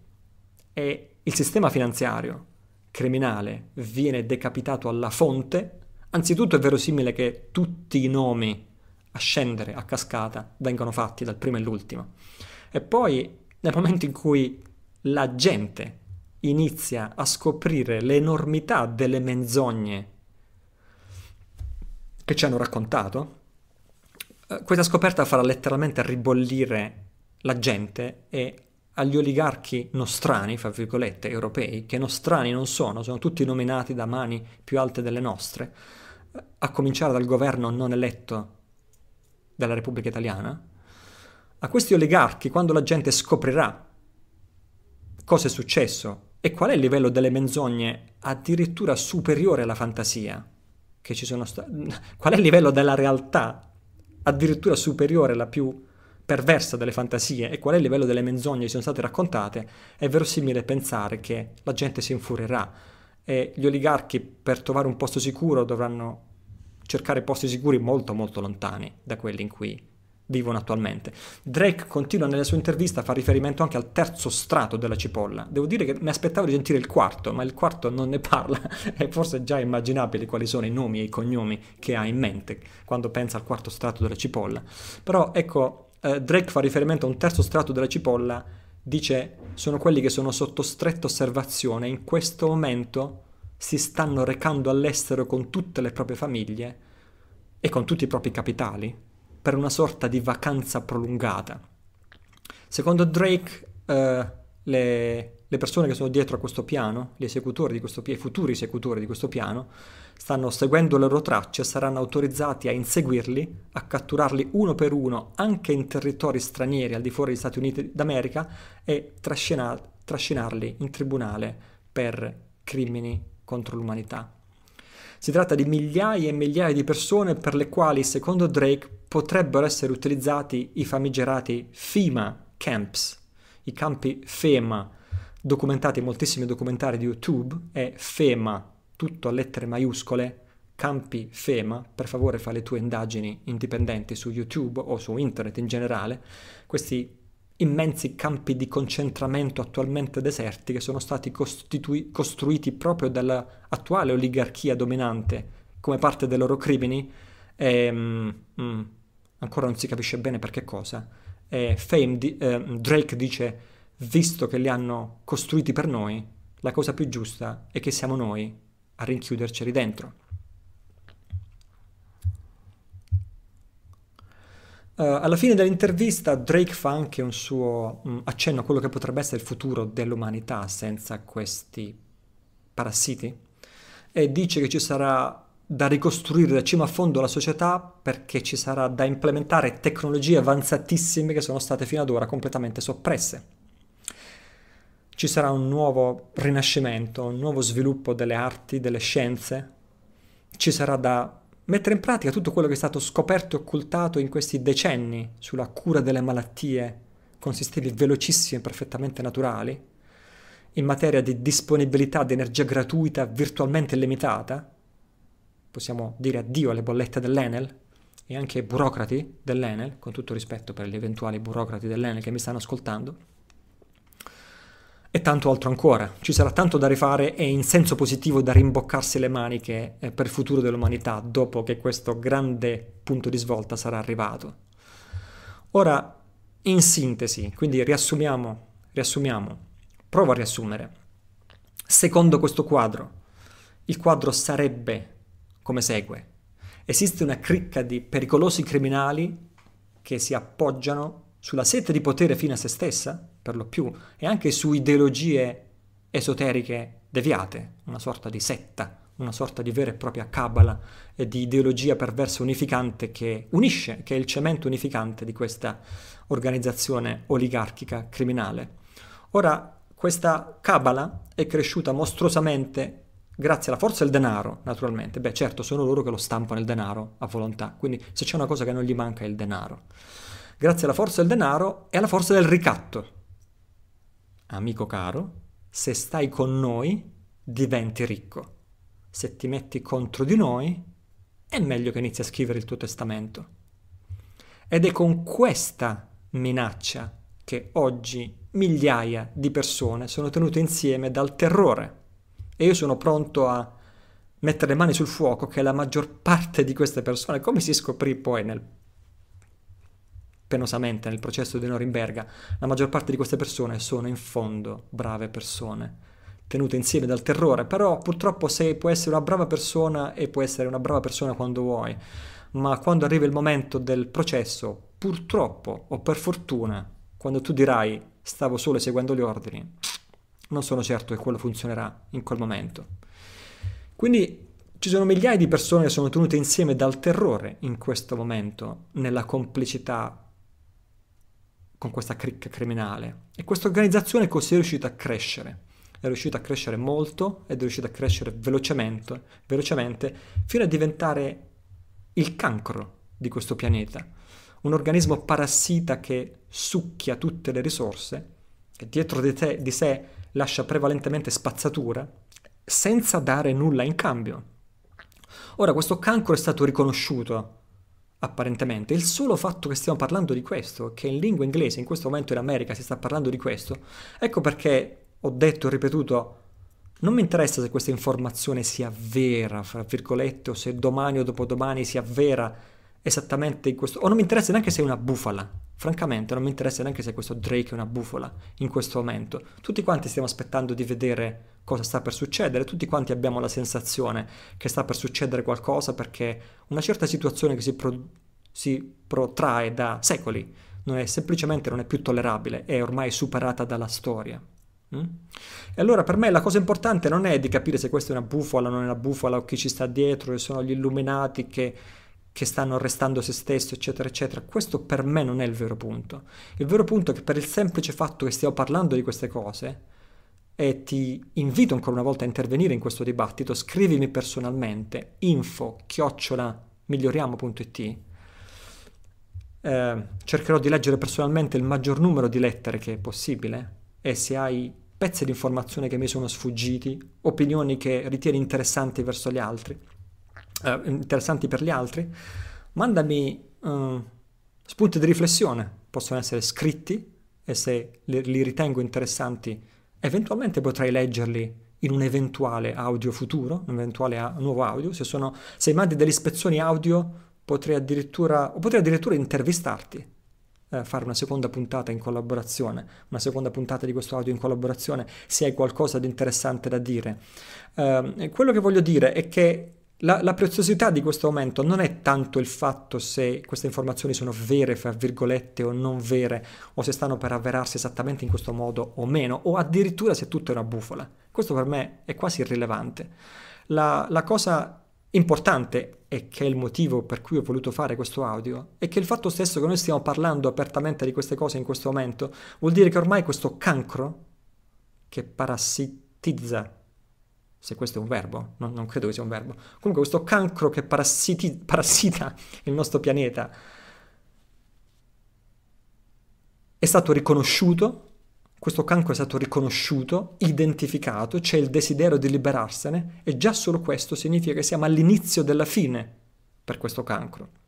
e il sistema finanziario criminale viene decapitato alla fonte, Anzitutto è verosimile che tutti i nomi a scendere a cascata vengano fatti dal primo e l'ultimo. E poi nel momento in cui la gente inizia a scoprire l'enormità delle menzogne che ci hanno raccontato, eh, questa scoperta farà letteralmente ribollire la gente e agli oligarchi nostrani, fra virgolette, europei, che nostrani non sono, sono tutti nominati da mani più alte delle nostre, a cominciare dal governo non eletto della Repubblica Italiana, a questi oligarchi, quando la gente scoprirà cosa è successo e qual è il livello delle menzogne addirittura superiore alla fantasia che ci sono state, qual è il livello della realtà addirittura superiore alla più perversa delle fantasie e qual è il livello delle menzogne che sono state raccontate, è verosimile pensare che la gente si infurierà e gli oligarchi per trovare un posto sicuro dovranno cercare posti sicuri molto molto lontani da quelli in cui vivono attualmente. Drake continua nella sua intervista a fare riferimento anche al terzo strato della cipolla. Devo dire che mi aspettavo di sentire il quarto, ma il quarto non ne parla È forse già immaginabile quali sono i nomi e i cognomi che ha in mente quando pensa al quarto strato della cipolla. Però ecco, eh, Drake fa riferimento a un terzo strato della cipolla, dice sono quelli che sono sotto stretta osservazione in questo momento si stanno recando all'estero con tutte le proprie famiglie e con tutti i propri capitali per una sorta di vacanza prolungata. Secondo Drake, eh, le, le persone che sono dietro a questo piano, gli esecutori di questo i futuri esecutori di questo piano, stanno seguendo le loro tracce e saranno autorizzati a inseguirli, a catturarli uno per uno anche in territori stranieri al di fuori degli Stati Uniti d'America e trascinar- trascinarli in tribunale per crimini contro l'umanità. Si tratta di migliaia e migliaia di persone per le quali, secondo Drake, potrebbero essere utilizzati i famigerati FEMA camps, i campi FEMA, documentati in moltissimi documentari di YouTube, è FEMA, tutto a lettere maiuscole, campi FEMA, per favore fa le tue indagini indipendenti su YouTube o su internet in generale, questi immensi campi di concentramento attualmente deserti che sono stati costitu- costruiti proprio dall'attuale oligarchia dominante come parte dei loro crimini, e, ehm, mm, ancora non si capisce bene perché cosa. E di- eh, Drake dice, visto che li hanno costruiti per noi, la cosa più giusta è che siamo noi a rinchiuderceli dentro. Uh, alla fine dell'intervista Drake fa anche un suo mh, mm, accenno a quello che potrebbe essere il futuro dell'umanità senza questi parassiti e dice che ci sarà da ricostruire da cima a fondo la società perché ci sarà da implementare tecnologie avanzatissime che sono state fino ad ora completamente soppresse. Ci sarà un nuovo rinascimento, un nuovo sviluppo delle arti, delle scienze, ci sarà da mettere in pratica tutto quello che è stato scoperto e occultato in questi decenni sulla cura delle malattie con sistemi velocissimi e perfettamente naturali, in materia di disponibilità di energia gratuita virtualmente limitata, possiamo dire addio alle bollette dell'Enel e anche ai burocrati dell'Enel, con tutto rispetto per gli eventuali burocrati dell'Enel che mi stanno ascoltando, e tanto altro ancora. Ci sarà tanto da rifare e in senso positivo da rimboccarsi le maniche eh, per il futuro dell'umanità dopo che questo grande punto di svolta sarà arrivato. Ora, in sintesi, quindi riassumiamo, riassumiamo, provo a riassumere. Secondo questo quadro, il quadro sarebbe come segue. Esiste una cricca di pericolosi criminali che si appoggiano sulla sete di potere fino a se stessa per lo più, e anche su ideologie esoteriche deviate, una sorta di setta, una sorta di vera e propria cabala e di ideologia perversa unificante che unisce, che è il cemento unificante di questa organizzazione oligarchica criminale. Ora, questa cabala è cresciuta mostruosamente grazie alla forza del denaro, naturalmente. Beh, certo, sono loro che lo stampano il denaro a volontà, quindi se c'è una cosa che non gli manca è il denaro. Grazie alla forza del denaro e alla forza del ricatto, Amico caro, se stai con noi diventi ricco. Se ti metti contro di noi è meglio che inizi a scrivere il tuo testamento. Ed è con questa minaccia che oggi migliaia di persone sono tenute insieme dal terrore. E io sono pronto a mettere le mani sul fuoco che la maggior parte di queste persone, come si scoprì poi nel penosamente nel processo di Norimberga, la maggior parte di queste persone sono in fondo brave persone, tenute insieme dal terrore, però purtroppo se puoi essere una brava persona e puoi essere una brava persona quando vuoi, ma quando arriva il momento del processo, purtroppo o per fortuna, quando tu dirai stavo solo seguendo gli ordini, non sono certo che quello funzionerà in quel momento. Quindi ci sono migliaia di persone che sono tenute insieme dal terrore in questo momento, nella complicità con questa cricca criminale. E questa organizzazione così è riuscita a crescere. È riuscita a crescere molto ed è riuscita a crescere velocemente, velocemente fino a diventare il cancro di questo pianeta. Un organismo parassita che succhia tutte le risorse, che dietro di, te, di sé lascia prevalentemente spazzatura, senza dare nulla in cambio. Ora, questo cancro è stato riconosciuto apparentemente. Il solo fatto che stiamo parlando di questo, che in lingua inglese in questo momento in America si sta parlando di questo, ecco perché ho detto e ripetuto, non mi interessa se questa informazione sia vera, fra virgolette, o se domani o dopodomani sia vera esattamente in questo... O non mi interessa neanche se è una bufala, francamente non mi interessa neanche se questo Drake è una bufala in questo momento. Tutti quanti stiamo aspettando di vedere cosa sta per succedere, tutti quanti abbiamo la sensazione che sta per succedere qualcosa perché una certa situazione che si, pro... si protrae da secoli non è, semplicemente non è più tollerabile, è ormai superata dalla storia. Mm? E allora per me la cosa importante non è di capire se questa è una bufala o non è una bufala o chi ci sta dietro, se sono gli illuminati che che stanno arrestando se stesso, eccetera, eccetera. Questo per me non è il vero punto. Il vero punto è che per il semplice fatto che stiamo parlando di queste cose, e ti invito ancora una volta a intervenire in questo dibattito, scrivimi personalmente info chiocciola miglioriamo.it. Eh, cercherò di leggere personalmente il maggior numero di lettere che è possibile e se hai pezzi di informazione che mi sono sfuggiti, opinioni che ritieni interessanti verso gli altri, eh, interessanti per gli altri, mandami eh, spunti di riflessione, possono essere scritti e se li, li ritengo interessanti eventualmente potrei leggerli in un eventuale audio futuro, un eventuale a- nuovo audio, se, sono, se mandi delle ispezioni audio potrei addirittura, o potrei addirittura intervistarti eh, fare una seconda puntata in collaborazione, una seconda puntata di questo audio in collaborazione se hai qualcosa di interessante da dire. Eh, quello che voglio dire è che la, la, preziosità di questo aumento non è tanto il fatto se queste informazioni sono vere, fra virgolette, o non vere, o se stanno per avverarsi esattamente in questo modo o meno, o addirittura se tutto è una bufola. Questo per me è quasi irrilevante. La, la cosa importante, e che è il motivo per cui ho voluto fare questo audio, è che il fatto stesso che noi stiamo parlando apertamente di queste cose in questo momento vuol dire che ormai questo cancro che parassitizza se questo è un verbo, no, non credo che sia un verbo. Comunque questo cancro che parassiti, parassita il nostro pianeta è stato riconosciuto, questo cancro è stato riconosciuto, identificato, c'è il desiderio di liberarsene e già solo questo significa che siamo all'inizio della fine per questo cancro.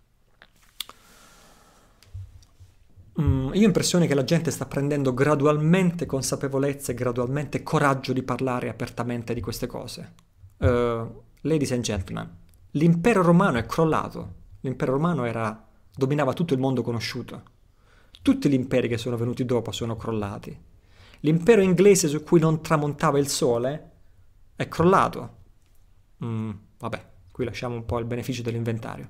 Mm, io ho l'impressione che la gente sta prendendo gradualmente consapevolezza e gradualmente coraggio di parlare apertamente di queste cose. Uh, ladies and gentlemen, l'impero romano è crollato. L'impero romano era, dominava tutto il mondo conosciuto. Tutti gli imperi che sono venuti dopo sono crollati. L'impero inglese su cui non tramontava il sole è crollato. Mm, vabbè, qui lasciamo un po' il beneficio dell'inventario.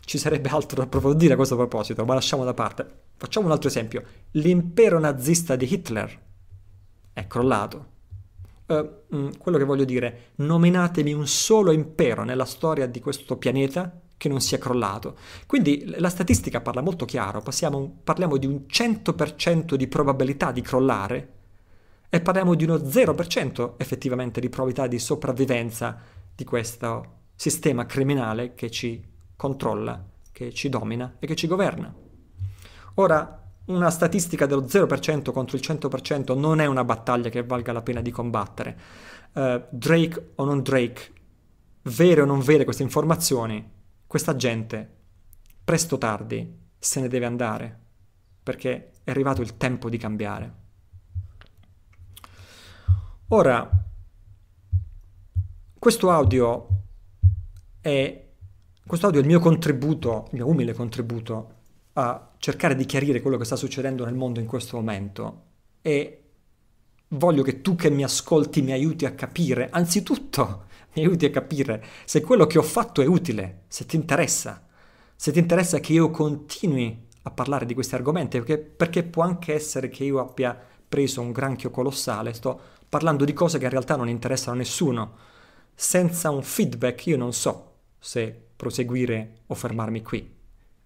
Ci sarebbe altro da proprio dire a questo proposito, ma lasciamo da parte. Facciamo un altro esempio. L'impero nazista di Hitler è crollato. Uh, quello che voglio dire, nominatemi un solo impero nella storia di questo pianeta che non sia crollato. Quindi la statistica parla molto chiaro, Passiamo, parliamo di un 100% di probabilità di crollare e parliamo di uno 0% effettivamente di probabilità di sopravvivenza di questo sistema criminale che ci controlla, che ci domina e che ci governa. Ora, una statistica dello 0% contro il 100% non è una battaglia che valga la pena di combattere. Uh, Drake o non Drake, vere o non vere queste informazioni, questa gente, presto o tardi, se ne deve andare, perché è arrivato il tempo di cambiare. Ora, questo audio è, questo audio è il mio contributo, il mio umile contributo a cercare di chiarire quello che sta succedendo nel mondo in questo momento e voglio che tu che mi ascolti mi aiuti a capire, anzitutto mi aiuti a capire se quello che ho fatto è utile, se ti interessa, se ti interessa che io continui a parlare di questi argomenti, perché, perché può anche essere che io abbia preso un granchio colossale, sto parlando di cose che in realtà non interessano a nessuno. Senza un feedback io non so se proseguire o fermarmi qui.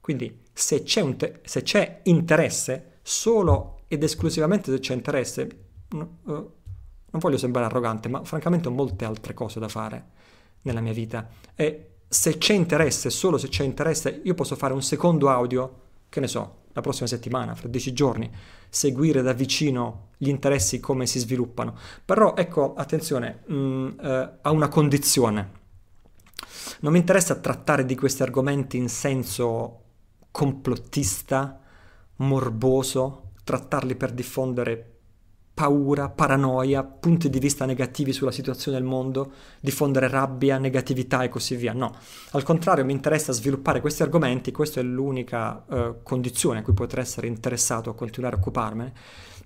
Quindi se c'è, te- se c'è interesse, solo ed esclusivamente se c'è interesse, no, uh, non voglio sembrare arrogante, ma francamente ho molte altre cose da fare nella mia vita. E se c'è interesse, solo se c'è interesse, io posso fare un secondo audio, che ne so, la prossima settimana, fra dieci giorni, seguire da vicino gli interessi come si sviluppano. Però ecco, attenzione, mh, mm, eh, a una condizione. Non mi interessa trattare di questi argomenti in senso complottista, morboso, trattarli per diffondere paura, paranoia, punti di vista negativi sulla situazione del mondo, diffondere rabbia, negatività e così via. No, al contrario mi interessa sviluppare questi argomenti, questa è l'unica eh, condizione a cui potrei essere interessato a continuare a occuparmene.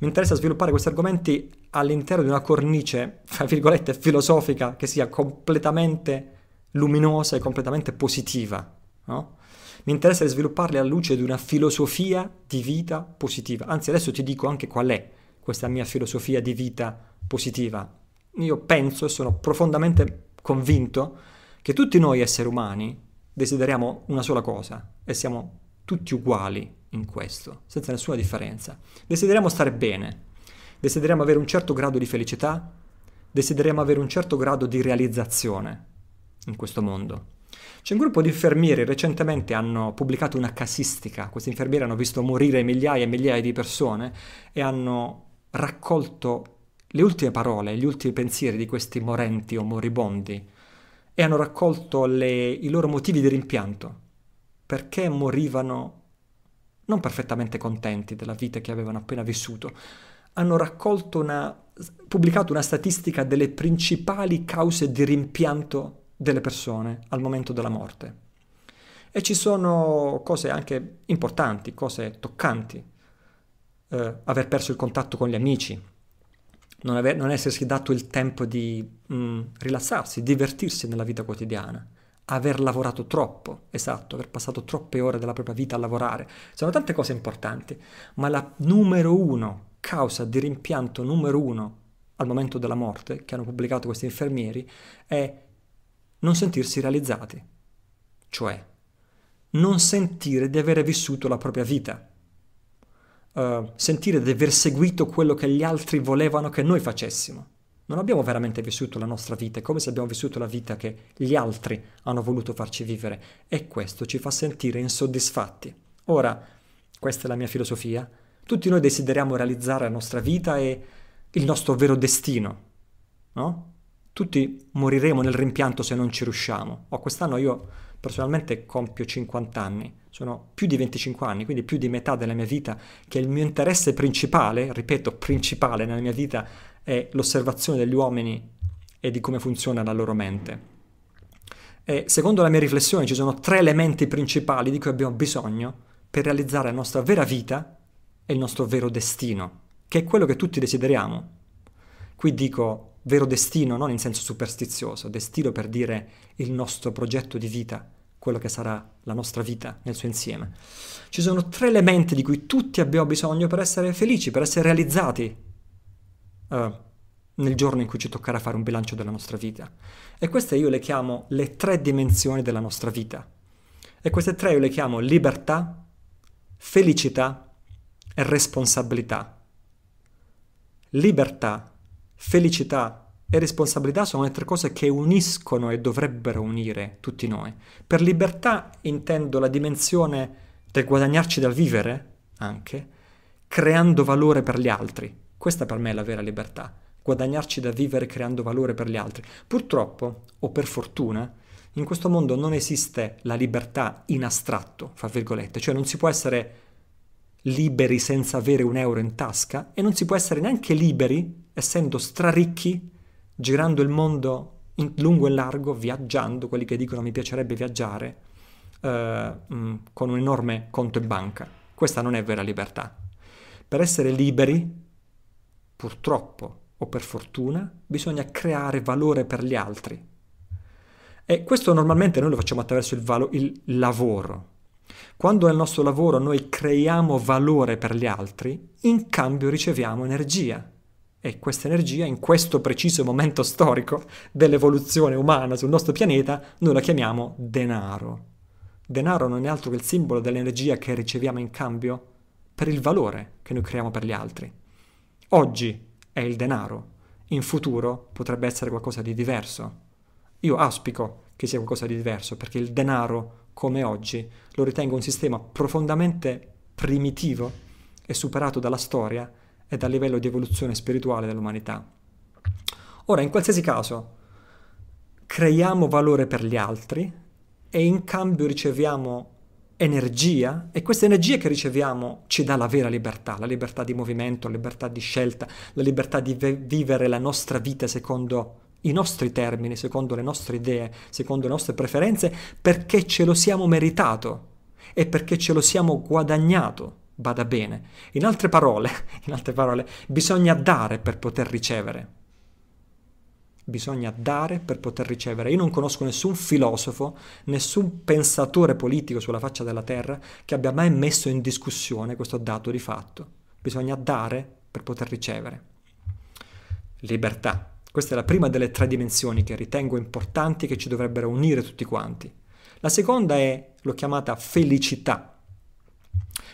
Mi interessa sviluppare questi argomenti all'interno di una cornice, tra virgolette, filosofica che sia completamente luminosa e completamente positiva, no? mi interessa svilupparle alla luce di una filosofia di vita positiva. Anzi, adesso ti dico anche qual è questa mia filosofia di vita positiva. Io penso e sono profondamente convinto che tutti noi esseri umani desideriamo una sola cosa e siamo tutti uguali in questo, senza nessuna differenza. Desideriamo stare bene, desideriamo avere un certo grado di felicità, desideriamo avere un certo grado di realizzazione in questo mondo. C'è un gruppo di infermieri, recentemente hanno pubblicato una casistica, questi infermieri hanno visto morire migliaia e migliaia di persone e hanno raccolto le ultime parole, gli ultimi pensieri di questi morenti o moribondi e hanno raccolto le, i loro motivi di rimpianto, perché morivano non perfettamente contenti della vita che avevano appena vissuto, hanno raccolto una, pubblicato una statistica delle principali cause di rimpianto delle persone al momento della morte. E ci sono cose anche importanti, cose toccanti, eh, aver perso il contatto con gli amici, non, aver, non essersi dato il tempo di mh, mm, rilassarsi, divertirsi nella vita quotidiana, aver lavorato troppo, esatto, aver passato troppe ore della propria vita a lavorare. Sono tante cose importanti, ma la numero uno causa di rimpianto numero uno al momento della morte che hanno pubblicato questi infermieri è non sentirsi realizzati, cioè non sentire di avere vissuto la propria vita, uh, sentire di aver seguito quello che gli altri volevano che noi facessimo. Non abbiamo veramente vissuto la nostra vita, è come se abbiamo vissuto la vita che gli altri hanno voluto farci vivere e questo ci fa sentire insoddisfatti. Ora, questa è la mia filosofia, tutti noi desideriamo realizzare la nostra vita e il nostro vero destino, no? Tutti moriremo nel rimpianto se non ci riusciamo. Oh, quest'anno io personalmente compio 50 anni, sono più di 25 anni, quindi più di metà della mia vita, che il mio interesse principale, ripeto, principale nella mia vita è l'osservazione degli uomini e di come funziona la loro mente. E secondo la mia riflessione ci sono tre elementi principali di cui abbiamo bisogno per realizzare la nostra vera vita e il nostro vero destino, che è quello che tutti desideriamo. Qui dico vero destino, non in senso superstizioso, destino per dire il nostro progetto di vita, quello che sarà la nostra vita nel suo insieme. Ci sono tre elementi di cui tutti abbiamo bisogno per essere felici, per essere realizzati uh, nel giorno in cui ci toccherà fare un bilancio della nostra vita. E queste io le chiamo le tre dimensioni della nostra vita. E queste tre io le chiamo libertà, felicità e responsabilità. Libertà felicità e responsabilità sono le tre cose che uniscono e dovrebbero unire tutti noi. Per libertà intendo la dimensione del guadagnarci dal vivere, anche, creando valore per gli altri. Questa per me è la vera libertà, guadagnarci da vivere creando valore per gli altri. Purtroppo, o per fortuna, in questo mondo non esiste la libertà in astratto, fra virgolette, cioè non si può essere liberi senza avere un euro in tasca e non si può essere neanche liberi essendo straricchi, girando il mondo in lungo e largo, viaggiando, quelli che dicono mi piacerebbe viaggiare, eh, mm, con un enorme conto in banca. Questa non è vera libertà. Per essere liberi, purtroppo o per fortuna, bisogna creare valore per gli altri. E questo normalmente noi lo facciamo attraverso il, valo- il lavoro. Quando nel nostro lavoro noi creiamo valore per gli altri, in cambio riceviamo energia. E questa energia, in questo preciso momento storico dell'evoluzione umana sul nostro pianeta, noi la chiamiamo denaro. Denaro non è altro che il simbolo dell'energia che riceviamo in cambio per il valore che noi creiamo per gli altri. Oggi è il denaro, in futuro potrebbe essere qualcosa di diverso. Io auspico che sia qualcosa di diverso perché il denaro, come oggi, lo ritengo un sistema profondamente primitivo e superato dalla storia e dal livello di evoluzione spirituale dell'umanità. Ora, in qualsiasi caso, creiamo valore per gli altri e in cambio riceviamo energia e questa energia che riceviamo ci dà la vera libertà, la libertà di movimento, la libertà di scelta, la libertà di ve- vivere la nostra vita secondo i nostri termini, secondo le nostre idee, secondo le nostre preferenze, perché ce lo siamo meritato e perché ce lo siamo guadagnato bada bene. In altre parole, in altre parole bisogna dare per poter ricevere. Bisogna dare per poter ricevere. Io non conosco nessun filosofo, nessun pensatore politico sulla faccia della terra che abbia mai messo in discussione questo dato di fatto. Bisogna dare per poter ricevere. Libertà. Questa è la prima delle tre dimensioni che ritengo importanti che ci dovrebbero unire tutti quanti. La seconda è, l'ho chiamata felicità.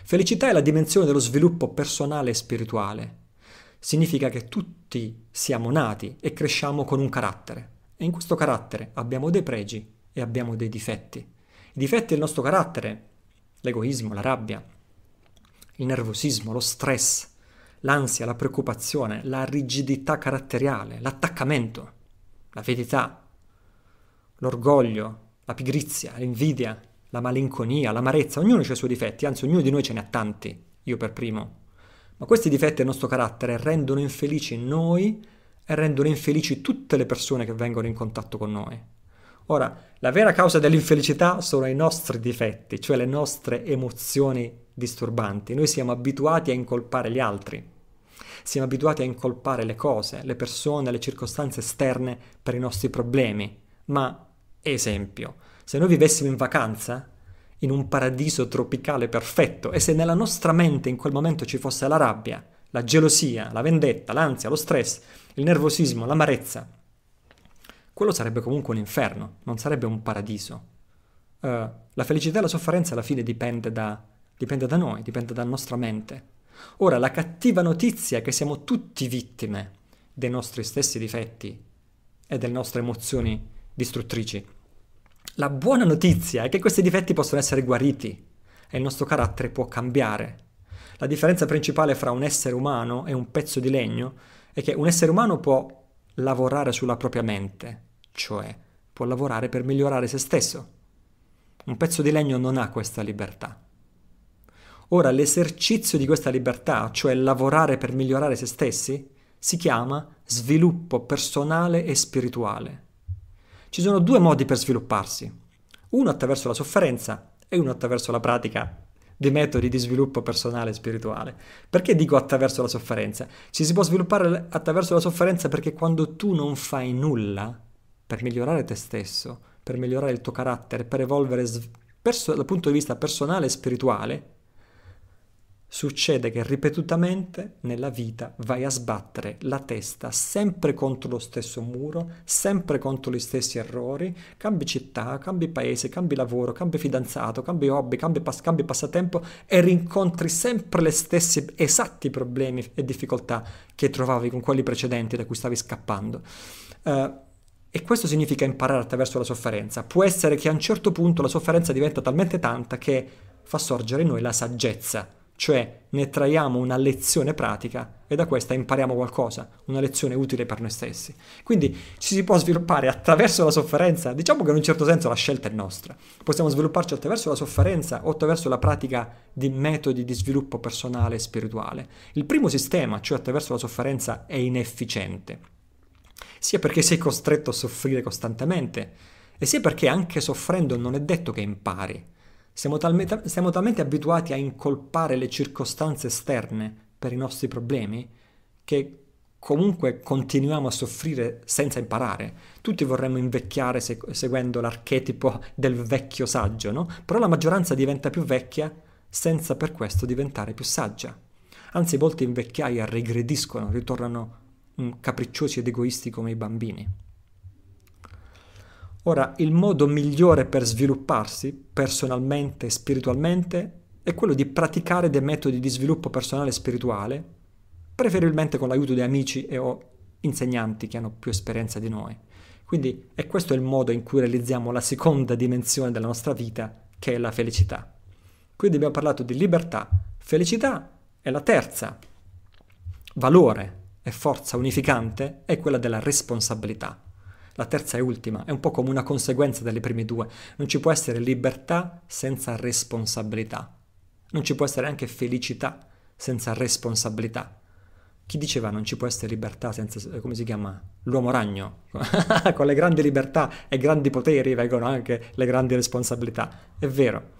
Felicità è la dimensione dello sviluppo personale e spirituale. Significa che tutti siamo nati e cresciamo con un carattere. E in questo carattere abbiamo dei pregi e abbiamo dei difetti. I difetti del nostro carattere, l'egoismo, la rabbia, il nervosismo, lo stress, l'ansia, la preoccupazione, la rigidità caratteriale, l'attaccamento, la l'avidità, l'orgoglio, la pigrizia, l'invidia, la malinconia, l'amarezza, ognuno ha i suoi difetti, anzi ognuno di noi ce ne ha tanti, io per primo. Ma questi difetti del nostro carattere rendono infelici noi e rendono infelici tutte le persone che vengono in contatto con noi. Ora, la vera causa dell'infelicità sono i nostri difetti, cioè le nostre emozioni disturbanti. Noi siamo abituati a incolpare gli altri, siamo abituati a incolpare le cose, le persone, le circostanze esterne per i nostri problemi. Ma, esempio, se noi vivessimo in vacanza, in un paradiso tropicale perfetto, e se nella nostra mente in quel momento ci fosse la rabbia, la gelosia, la vendetta, l'ansia, lo stress, il nervosismo, l'amarezza, quello sarebbe comunque un inferno, non sarebbe un paradiso. Uh, la felicità e la sofferenza alla fine dipende da, dipende da noi, dipende dalla nostra mente. Ora, la cattiva notizia è che siamo tutti vittime dei nostri stessi difetti e delle nostre emozioni distruttrici. La buona notizia è che questi difetti possono essere guariti e il nostro carattere può cambiare. La differenza principale fra un essere umano e un pezzo di legno è che un essere umano può lavorare sulla propria mente, cioè può lavorare per migliorare se stesso. Un pezzo di legno non ha questa libertà. Ora, l'esercizio di questa libertà, cioè lavorare per migliorare se stessi, si chiama sviluppo personale e spirituale. Ci sono due modi per svilupparsi, uno attraverso la sofferenza e uno attraverso la pratica dei metodi di sviluppo personale e spirituale. Perché dico attraverso la sofferenza? Ci si può sviluppare attraverso la sofferenza perché quando tu non fai nulla per migliorare te stesso, per migliorare il tuo carattere, per evolvere dal punto di vista personale e spirituale, Succede che ripetutamente nella vita vai a sbattere la testa sempre contro lo stesso muro, sempre contro gli stessi errori, cambi città, cambi paese, cambi lavoro, cambi fidanzato, cambi hobby, cambi, pass- cambi passatempo e rincontri sempre le stesse esatti problemi e difficoltà che trovavi con quelli precedenti da cui stavi scappando. Uh, e questo significa imparare attraverso la sofferenza. Può essere che a un certo punto la sofferenza diventa talmente tanta che fa sorgere in noi la saggezza cioè ne traiamo una lezione pratica e da questa impariamo qualcosa, una lezione utile per noi stessi. Quindi ci si può sviluppare attraverso la sofferenza, diciamo che in un certo senso la scelta è nostra, possiamo svilupparci attraverso la sofferenza o attraverso la pratica di metodi di sviluppo personale e spirituale. Il primo sistema, cioè attraverso la sofferenza, è inefficiente, sia perché sei costretto a soffrire costantemente, e sia perché anche soffrendo non è detto che impari siamo talmente, siamo talmente abituati a incolpare le circostanze esterne per i nostri problemi che comunque continuiamo a soffrire senza imparare. Tutti vorremmo invecchiare se, seguendo l'archetipo del vecchio saggio, no? Però la maggioranza diventa più vecchia senza per questo diventare più saggia. Anzi, molti in vecchiaia regrediscono, ritornano mm, capricciosi ed egoisti come i bambini. Ora, il modo migliore per svilupparsi personalmente e spiritualmente è quello di praticare dei metodi di sviluppo personale e spirituale, preferibilmente con l'aiuto di amici e o insegnanti che hanno più esperienza di noi. Quindi è questo il modo in cui realizziamo la seconda dimensione della nostra vita, che è la felicità. Quindi abbiamo parlato di libertà, felicità e la terza, valore e forza unificante è quella della responsabilità. La terza e ultima è un po' come una conseguenza delle prime due. Non ci può essere libertà senza responsabilità. Non ci può essere anche felicità senza responsabilità. Chi diceva non ci può essere libertà senza, eh, come si chiama? L'uomo ragno. Con le grandi libertà e grandi poteri vengono anche le grandi responsabilità. È vero.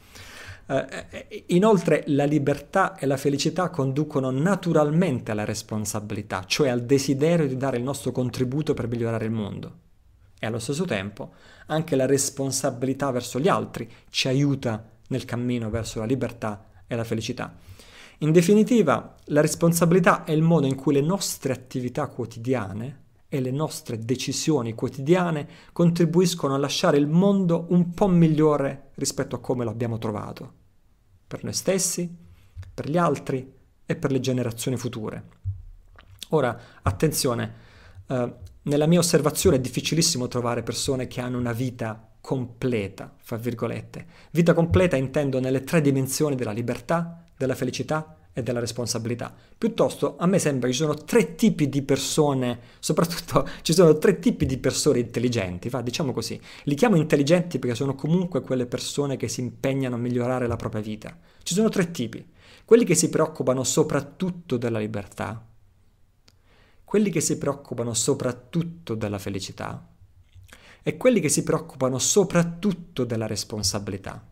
Eh, eh, inoltre la libertà e la felicità conducono naturalmente alla responsabilità, cioè al desiderio di dare il nostro contributo per migliorare il mondo e allo stesso tempo anche la responsabilità verso gli altri ci aiuta nel cammino verso la libertà e la felicità. In definitiva, la responsabilità è il modo in cui le nostre attività quotidiane e le nostre decisioni quotidiane contribuiscono a lasciare il mondo un po' migliore rispetto a come lo abbiamo trovato, per noi stessi, per gli altri e per le generazioni future. Ora, attenzione, eh, nella mia osservazione è difficilissimo trovare persone che hanno una vita completa, fra virgolette. Vita completa intendo nelle tre dimensioni della libertà, della felicità e della responsabilità. Piuttosto a me sembra che ci sono tre tipi di persone, soprattutto ci sono tre tipi di persone intelligenti, va, diciamo così. Li chiamo intelligenti perché sono comunque quelle persone che si impegnano a migliorare la propria vita. Ci sono tre tipi. Quelli che si preoccupano soprattutto della libertà, quelli che si preoccupano soprattutto della felicità e quelli che si preoccupano soprattutto della responsabilità.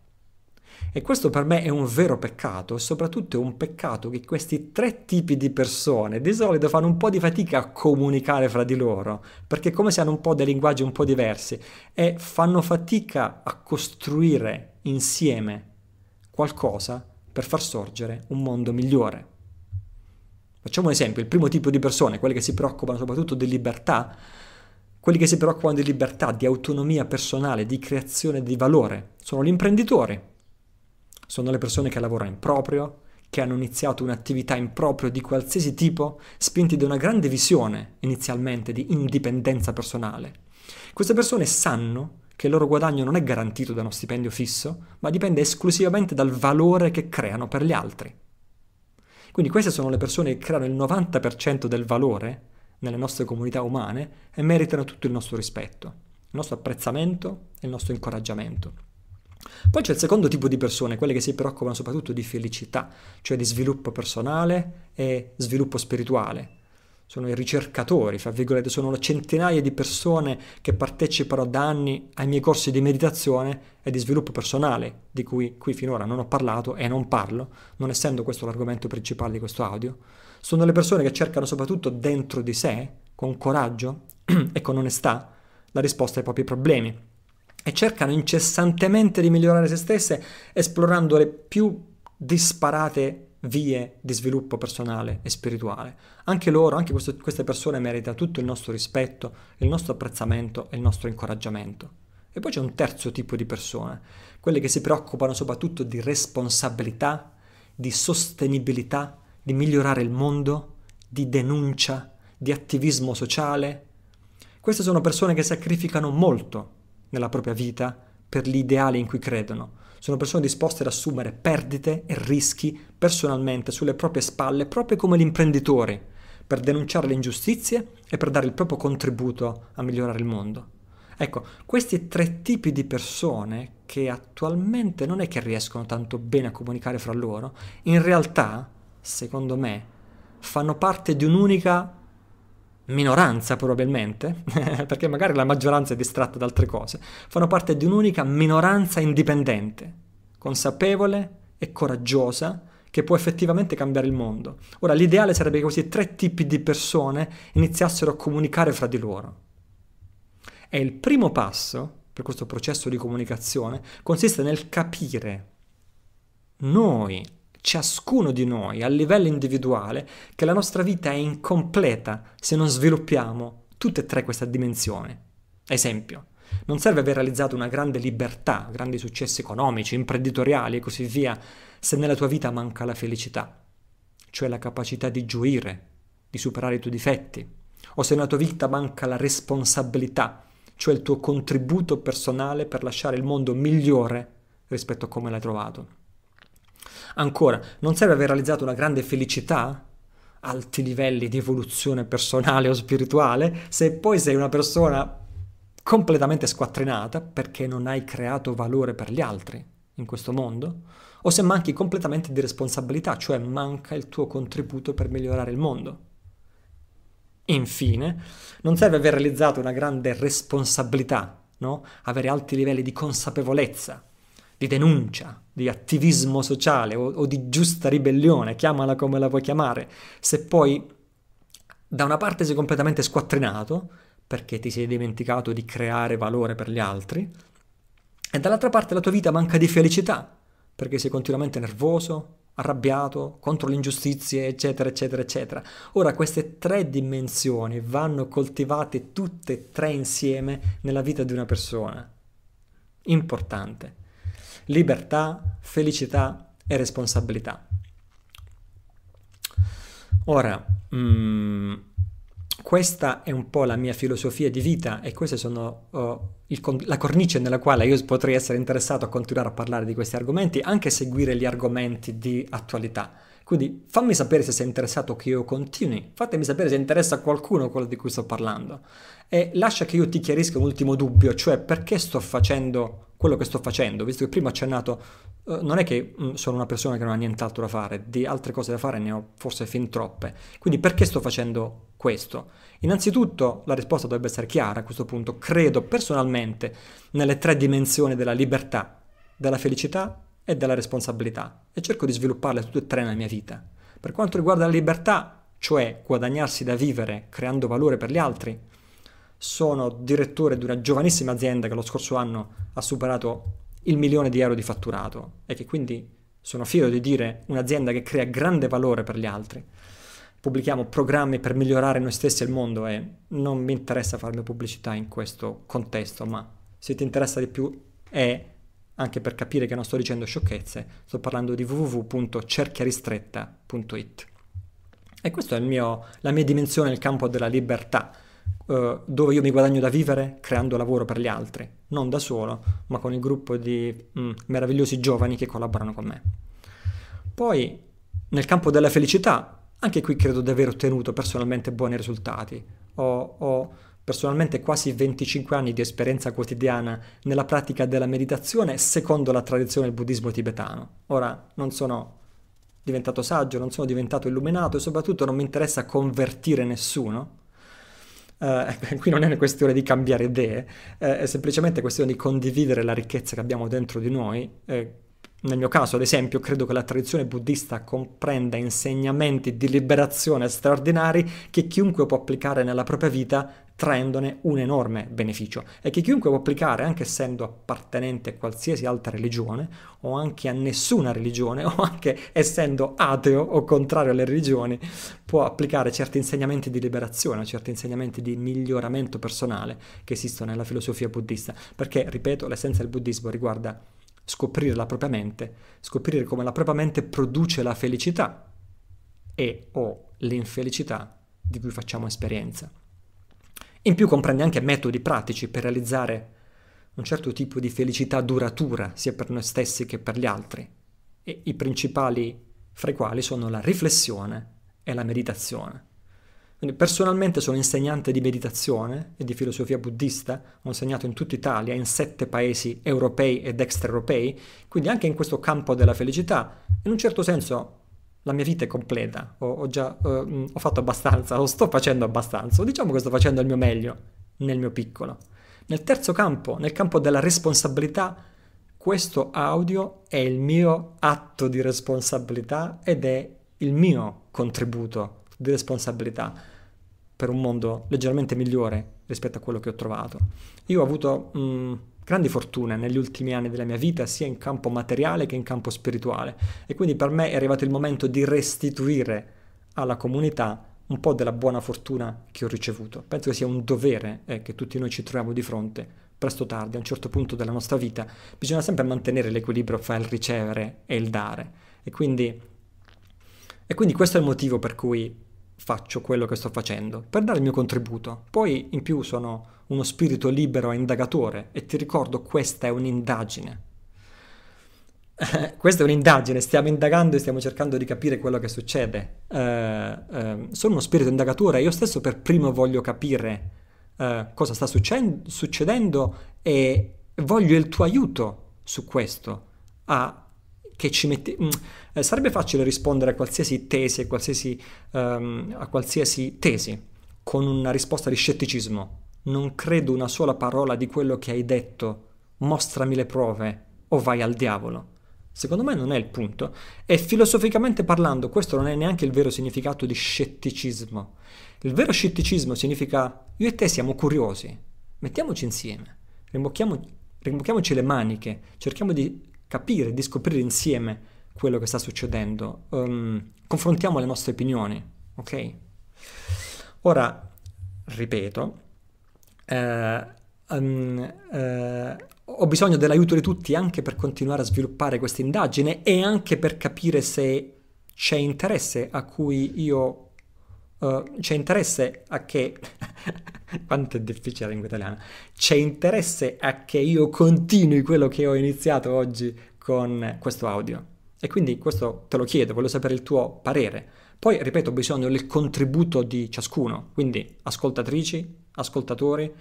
E questo per me è un vero peccato e soprattutto è un peccato che questi tre tipi di persone di solito fanno un po' di fatica a comunicare fra di loro, perché come se hanno un po' dei linguaggi un po' diversi e fanno fatica a costruire insieme qualcosa per far sorgere un mondo migliore. Facciamo un esempio, il primo tipo di persone, quelle che si preoccupano soprattutto di libertà, quelli che si preoccupano di libertà, di autonomia personale, di creazione di valore, sono gli imprenditori, sono le persone che lavorano in proprio, che hanno iniziato un'attività in proprio di qualsiasi tipo, spinti da una grande visione inizialmente di indipendenza personale. Queste persone sanno che il loro guadagno non è garantito da uno stipendio fisso, ma dipende esclusivamente dal valore che creano per gli altri. Quindi queste sono le persone che creano il 90% del valore nelle nostre comunità umane e meritano tutto il nostro rispetto, il nostro apprezzamento e il nostro incoraggiamento. Poi c'è il secondo tipo di persone, quelle che si preoccupano soprattutto di felicità, cioè di sviluppo personale e sviluppo spirituale, sono i ricercatori, fra virgolette, sono le centinaia di persone che partecipano da anni ai miei corsi di meditazione e di sviluppo personale, di cui qui finora non ho parlato e non parlo, non essendo questo l'argomento principale di questo audio. Sono le persone che cercano soprattutto dentro di sé, con coraggio e con onestà, la risposta ai propri problemi e cercano incessantemente di migliorare se stesse esplorando le più disparate vie di sviluppo personale e spirituale. Anche loro, anche questo, queste persone meritano tutto il nostro rispetto, il nostro apprezzamento e il nostro incoraggiamento. E poi c'è un terzo tipo di persone, quelle che si preoccupano soprattutto di responsabilità, di sostenibilità, di migliorare il mondo, di denuncia, di attivismo sociale. Queste sono persone che sacrificano molto nella propria vita per gli ideali in cui credono, sono persone disposte ad assumere perdite e rischi personalmente sulle proprie spalle, proprio come gli imprenditori, per denunciare le ingiustizie e per dare il proprio contributo a migliorare il mondo. Ecco, questi tre tipi di persone che attualmente non è che riescono tanto bene a comunicare fra loro, in realtà, secondo me, fanno parte di un'unica minoranza probabilmente, perché magari la maggioranza è distratta da altre cose, fanno parte di un'unica minoranza indipendente, consapevole e coraggiosa che può effettivamente cambiare il mondo. Ora, l'ideale sarebbe che questi tre tipi di persone iniziassero a comunicare fra di loro. E il primo passo per questo processo di comunicazione consiste nel capire noi ciascuno di noi a livello individuale che la nostra vita è incompleta se non sviluppiamo tutte e tre queste dimensioni. Esempio, non serve aver realizzato una grande libertà, grandi successi economici, imprenditoriali e così via, se nella tua vita manca la felicità, cioè la capacità di gioire, di superare i tuoi difetti, o se nella tua vita manca la responsabilità, cioè il tuo contributo personale per lasciare il mondo migliore rispetto a come l'hai trovato. Ancora, non serve aver realizzato una grande felicità? alti livelli di evoluzione personale o spirituale, se poi sei una persona completamente squattrinata perché non hai creato valore per gli altri in questo mondo, o se manchi completamente di responsabilità, cioè manca il tuo contributo per migliorare il mondo. Infine, non serve aver realizzato una grande responsabilità, no? avere alti livelli di consapevolezza, di denuncia, di attivismo sociale o, o di giusta ribellione, chiamala come la vuoi chiamare, se poi da una parte sei completamente squattrinato perché ti sei dimenticato di creare valore per gli altri e dall'altra parte la tua vita manca di felicità perché sei continuamente nervoso, arrabbiato, contro le ingiustizie, eccetera, eccetera, eccetera. Ora queste tre dimensioni vanno coltivate tutte e tre insieme nella vita di una persona. Importante libertà, felicità e responsabilità. Ora, mh, mm, questa è un po' la mia filosofia di vita e queste sono oh, il, la cornice nella quale io potrei essere interessato a continuare a parlare di questi argomenti, anche seguire gli argomenti di attualità. Quindi fammi sapere se sei interessato che io continui, fatemi sapere se interessa a qualcuno quello di cui sto parlando. E lascia che io ti chiarisca un ultimo dubbio, cioè perché sto facendo quello che sto facendo, visto che prima ho accennato, eh, non è che mm, sono una persona che non ha nient'altro da fare, di altre cose da fare ne ho forse fin troppe. Quindi perché sto facendo questo? Innanzitutto la risposta dovrebbe essere chiara a questo punto. Credo personalmente nelle tre dimensioni della libertà, della felicità e della responsabilità e cerco di svilupparle tutte e tre nella mia vita. Per quanto riguarda la libertà, cioè guadagnarsi da vivere creando valore per gli altri, sono direttore di una giovanissima azienda che lo scorso anno ha superato il milione di euro di fatturato e che quindi sono fiero di dire un'azienda che crea grande valore per gli altri. Pubblichiamo programmi per migliorare noi stessi e il mondo e non mi interessa farmi pubblicità in questo contesto, ma se ti interessa di più è anche per capire che non sto dicendo sciocchezze, sto parlando di www.cerchiaristretta.it. E questa è mio, la mia dimensione nel campo della libertà eh, dove io mi guadagno da vivere creando lavoro per gli altri, non da solo, ma con il gruppo di mh, mm, meravigliosi giovani che collaborano con me. Poi, nel campo della felicità, anche qui credo di aver ottenuto personalmente buoni risultati. Ho, ho personalmente quasi 25 anni di esperienza quotidiana nella pratica della meditazione secondo la tradizione del buddismo tibetano. Ora non sono diventato saggio, non sono diventato illuminato e soprattutto non mi interessa convertire nessuno, eh, qui non è una questione di cambiare idee, eh, è semplicemente questione di condividere la ricchezza che abbiamo dentro di noi, eh, nel mio caso, ad esempio, credo che la tradizione buddista comprenda insegnamenti di liberazione straordinari che chiunque può applicare nella propria vita traendone un enorme beneficio e che chiunque può applicare, anche essendo appartenente a qualsiasi altra religione o anche a nessuna religione o anche essendo ateo o contrario alle religioni, può applicare certi insegnamenti di liberazione, certi insegnamenti di miglioramento personale che esistono nella filosofia buddista, perché, ripeto, l'essenza del buddismo riguarda scoprire la propria mente, scoprire come la propria mente produce la felicità e o l'infelicità di cui facciamo esperienza. In più comprende anche metodi pratici per realizzare un certo tipo di felicità duratura sia per noi stessi che per gli altri, e i principali fra i quali sono la riflessione e la meditazione. Quindi personalmente sono insegnante di meditazione e di filosofia buddista, ho insegnato in tutta Italia, in sette paesi europei ed extraeuropei, quindi anche in questo campo della felicità, in un certo senso la mia vita è completa, ho, ho già eh, ho fatto abbastanza, lo sto facendo abbastanza, diciamo che sto facendo il mio meglio nel mio piccolo. Nel terzo campo, nel campo della responsabilità, questo audio è il mio atto di responsabilità ed è il mio contributo di responsabilità per un mondo leggermente migliore rispetto a quello che ho trovato. Io ho avuto mh, mm, grandi fortune negli ultimi anni della mia vita, sia in campo materiale che in campo spirituale, e quindi per me è arrivato il momento di restituire alla comunità un po' della buona fortuna che ho ricevuto. Penso che sia un dovere eh, che tutti noi ci troviamo di fronte, presto o tardi, a un certo punto della nostra vita. Bisogna sempre mantenere l'equilibrio fra il ricevere e il dare. E quindi, e quindi questo è il motivo per cui faccio quello che sto facendo, per dare il mio contributo. Poi in più sono uno spirito libero e indagatore e ti ricordo questa è un'indagine. questa è un'indagine, stiamo indagando e stiamo cercando di capire quello che succede. Uh, uh, sono uno spirito indagatore, io stesso per primo voglio capire uh, cosa sta succedendo e voglio il tuo aiuto su questo, a che ci mette... Mm, eh, sarebbe facile rispondere a qualsiasi tesi, a qualsiasi, um, a qualsiasi tesi con una risposta di scetticismo. Non credo una sola parola di quello che hai detto, mostrami le prove o vai al diavolo. Secondo me non è il punto. E filosoficamente parlando, questo non è neanche il vero significato di scetticismo. Il vero scetticismo significa io e te siamo curiosi, mettiamoci insieme, rimbocchiamo, rimbocchiamoci le maniche, cerchiamo di capire, di scoprire insieme quello che sta succedendo. Um, confrontiamo le nostre opinioni, ok? Ora, ripeto, eh, um, eh, ho bisogno dell'aiuto di tutti anche per continuare a sviluppare questa indagine e anche per capire se c'è interesse a cui io eh, c'è interesse a che... Quanto è difficile la lingua italiana. C'è interesse a che io continui quello che ho iniziato oggi con questo audio. E quindi questo te lo chiedo, voglio sapere il tuo parere. Poi, ripeto, ho bisogno del contributo di ciascuno, quindi ascoltatrici, ascoltatori,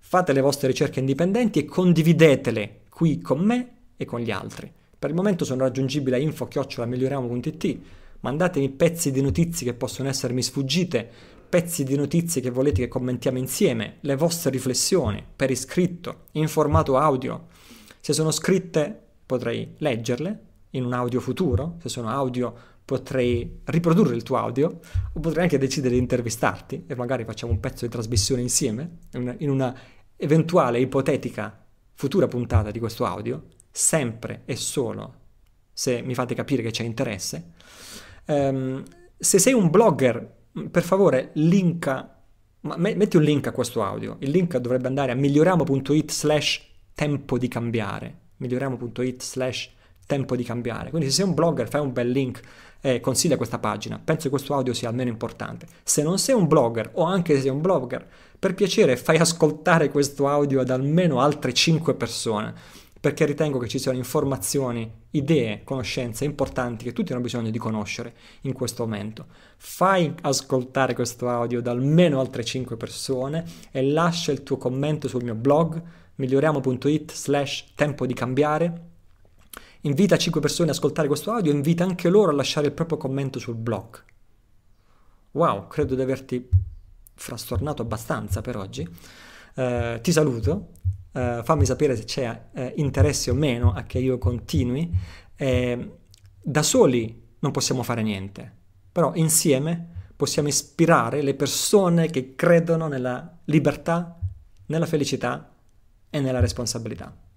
fate le vostre ricerche indipendenti e condividetele qui con me e con gli altri. Per il momento sono raggiungibile a info-miglioriamo.it mandatemi pezzi di notizie che possono essermi sfuggite, pezzi di notizie che volete che commentiamo insieme, le vostre riflessioni per iscritto, in formato audio. Se sono scritte potrei leggerle in un audio futuro, se sono audio potrei riprodurre il tuo audio o potrei anche decidere di intervistarti e magari facciamo un pezzo di trasmissione insieme in una eventuale ipotetica futura puntata di questo audio, sempre e solo se mi fate capire che c'è interesse Um, se sei un blogger, per favore, linka, metti un link a questo audio. Il link dovrebbe andare a miglioriamo.it slash tempo di cambiare. Miglioriamo.it slash tempo di cambiare. Quindi se sei un blogger, fai un bel link e eh, consiglia questa pagina. Penso che questo audio sia almeno importante. Se non sei un blogger, o anche se sei un blogger, per piacere fai ascoltare questo audio ad almeno altre 5 persone perché ritengo che ci siano informazioni, idee, conoscenze importanti che tutti hanno bisogno di conoscere in questo momento. Fai ascoltare questo audio da almeno altre 5 persone e lascia il tuo commento sul mio blog miglioriamo.it slash tempo di cambiare. Invita 5 persone ad ascoltare questo audio e invita anche loro a lasciare il proprio commento sul blog. Wow, credo di averti frastornato abbastanza per oggi. Eh, ti saluto eh, fammi sapere se c'è eh, interesse o meno a che io continui. Eh, da soli non possiamo fare niente, però insieme possiamo ispirare le persone che credono nella libertà, nella felicità e nella responsabilità.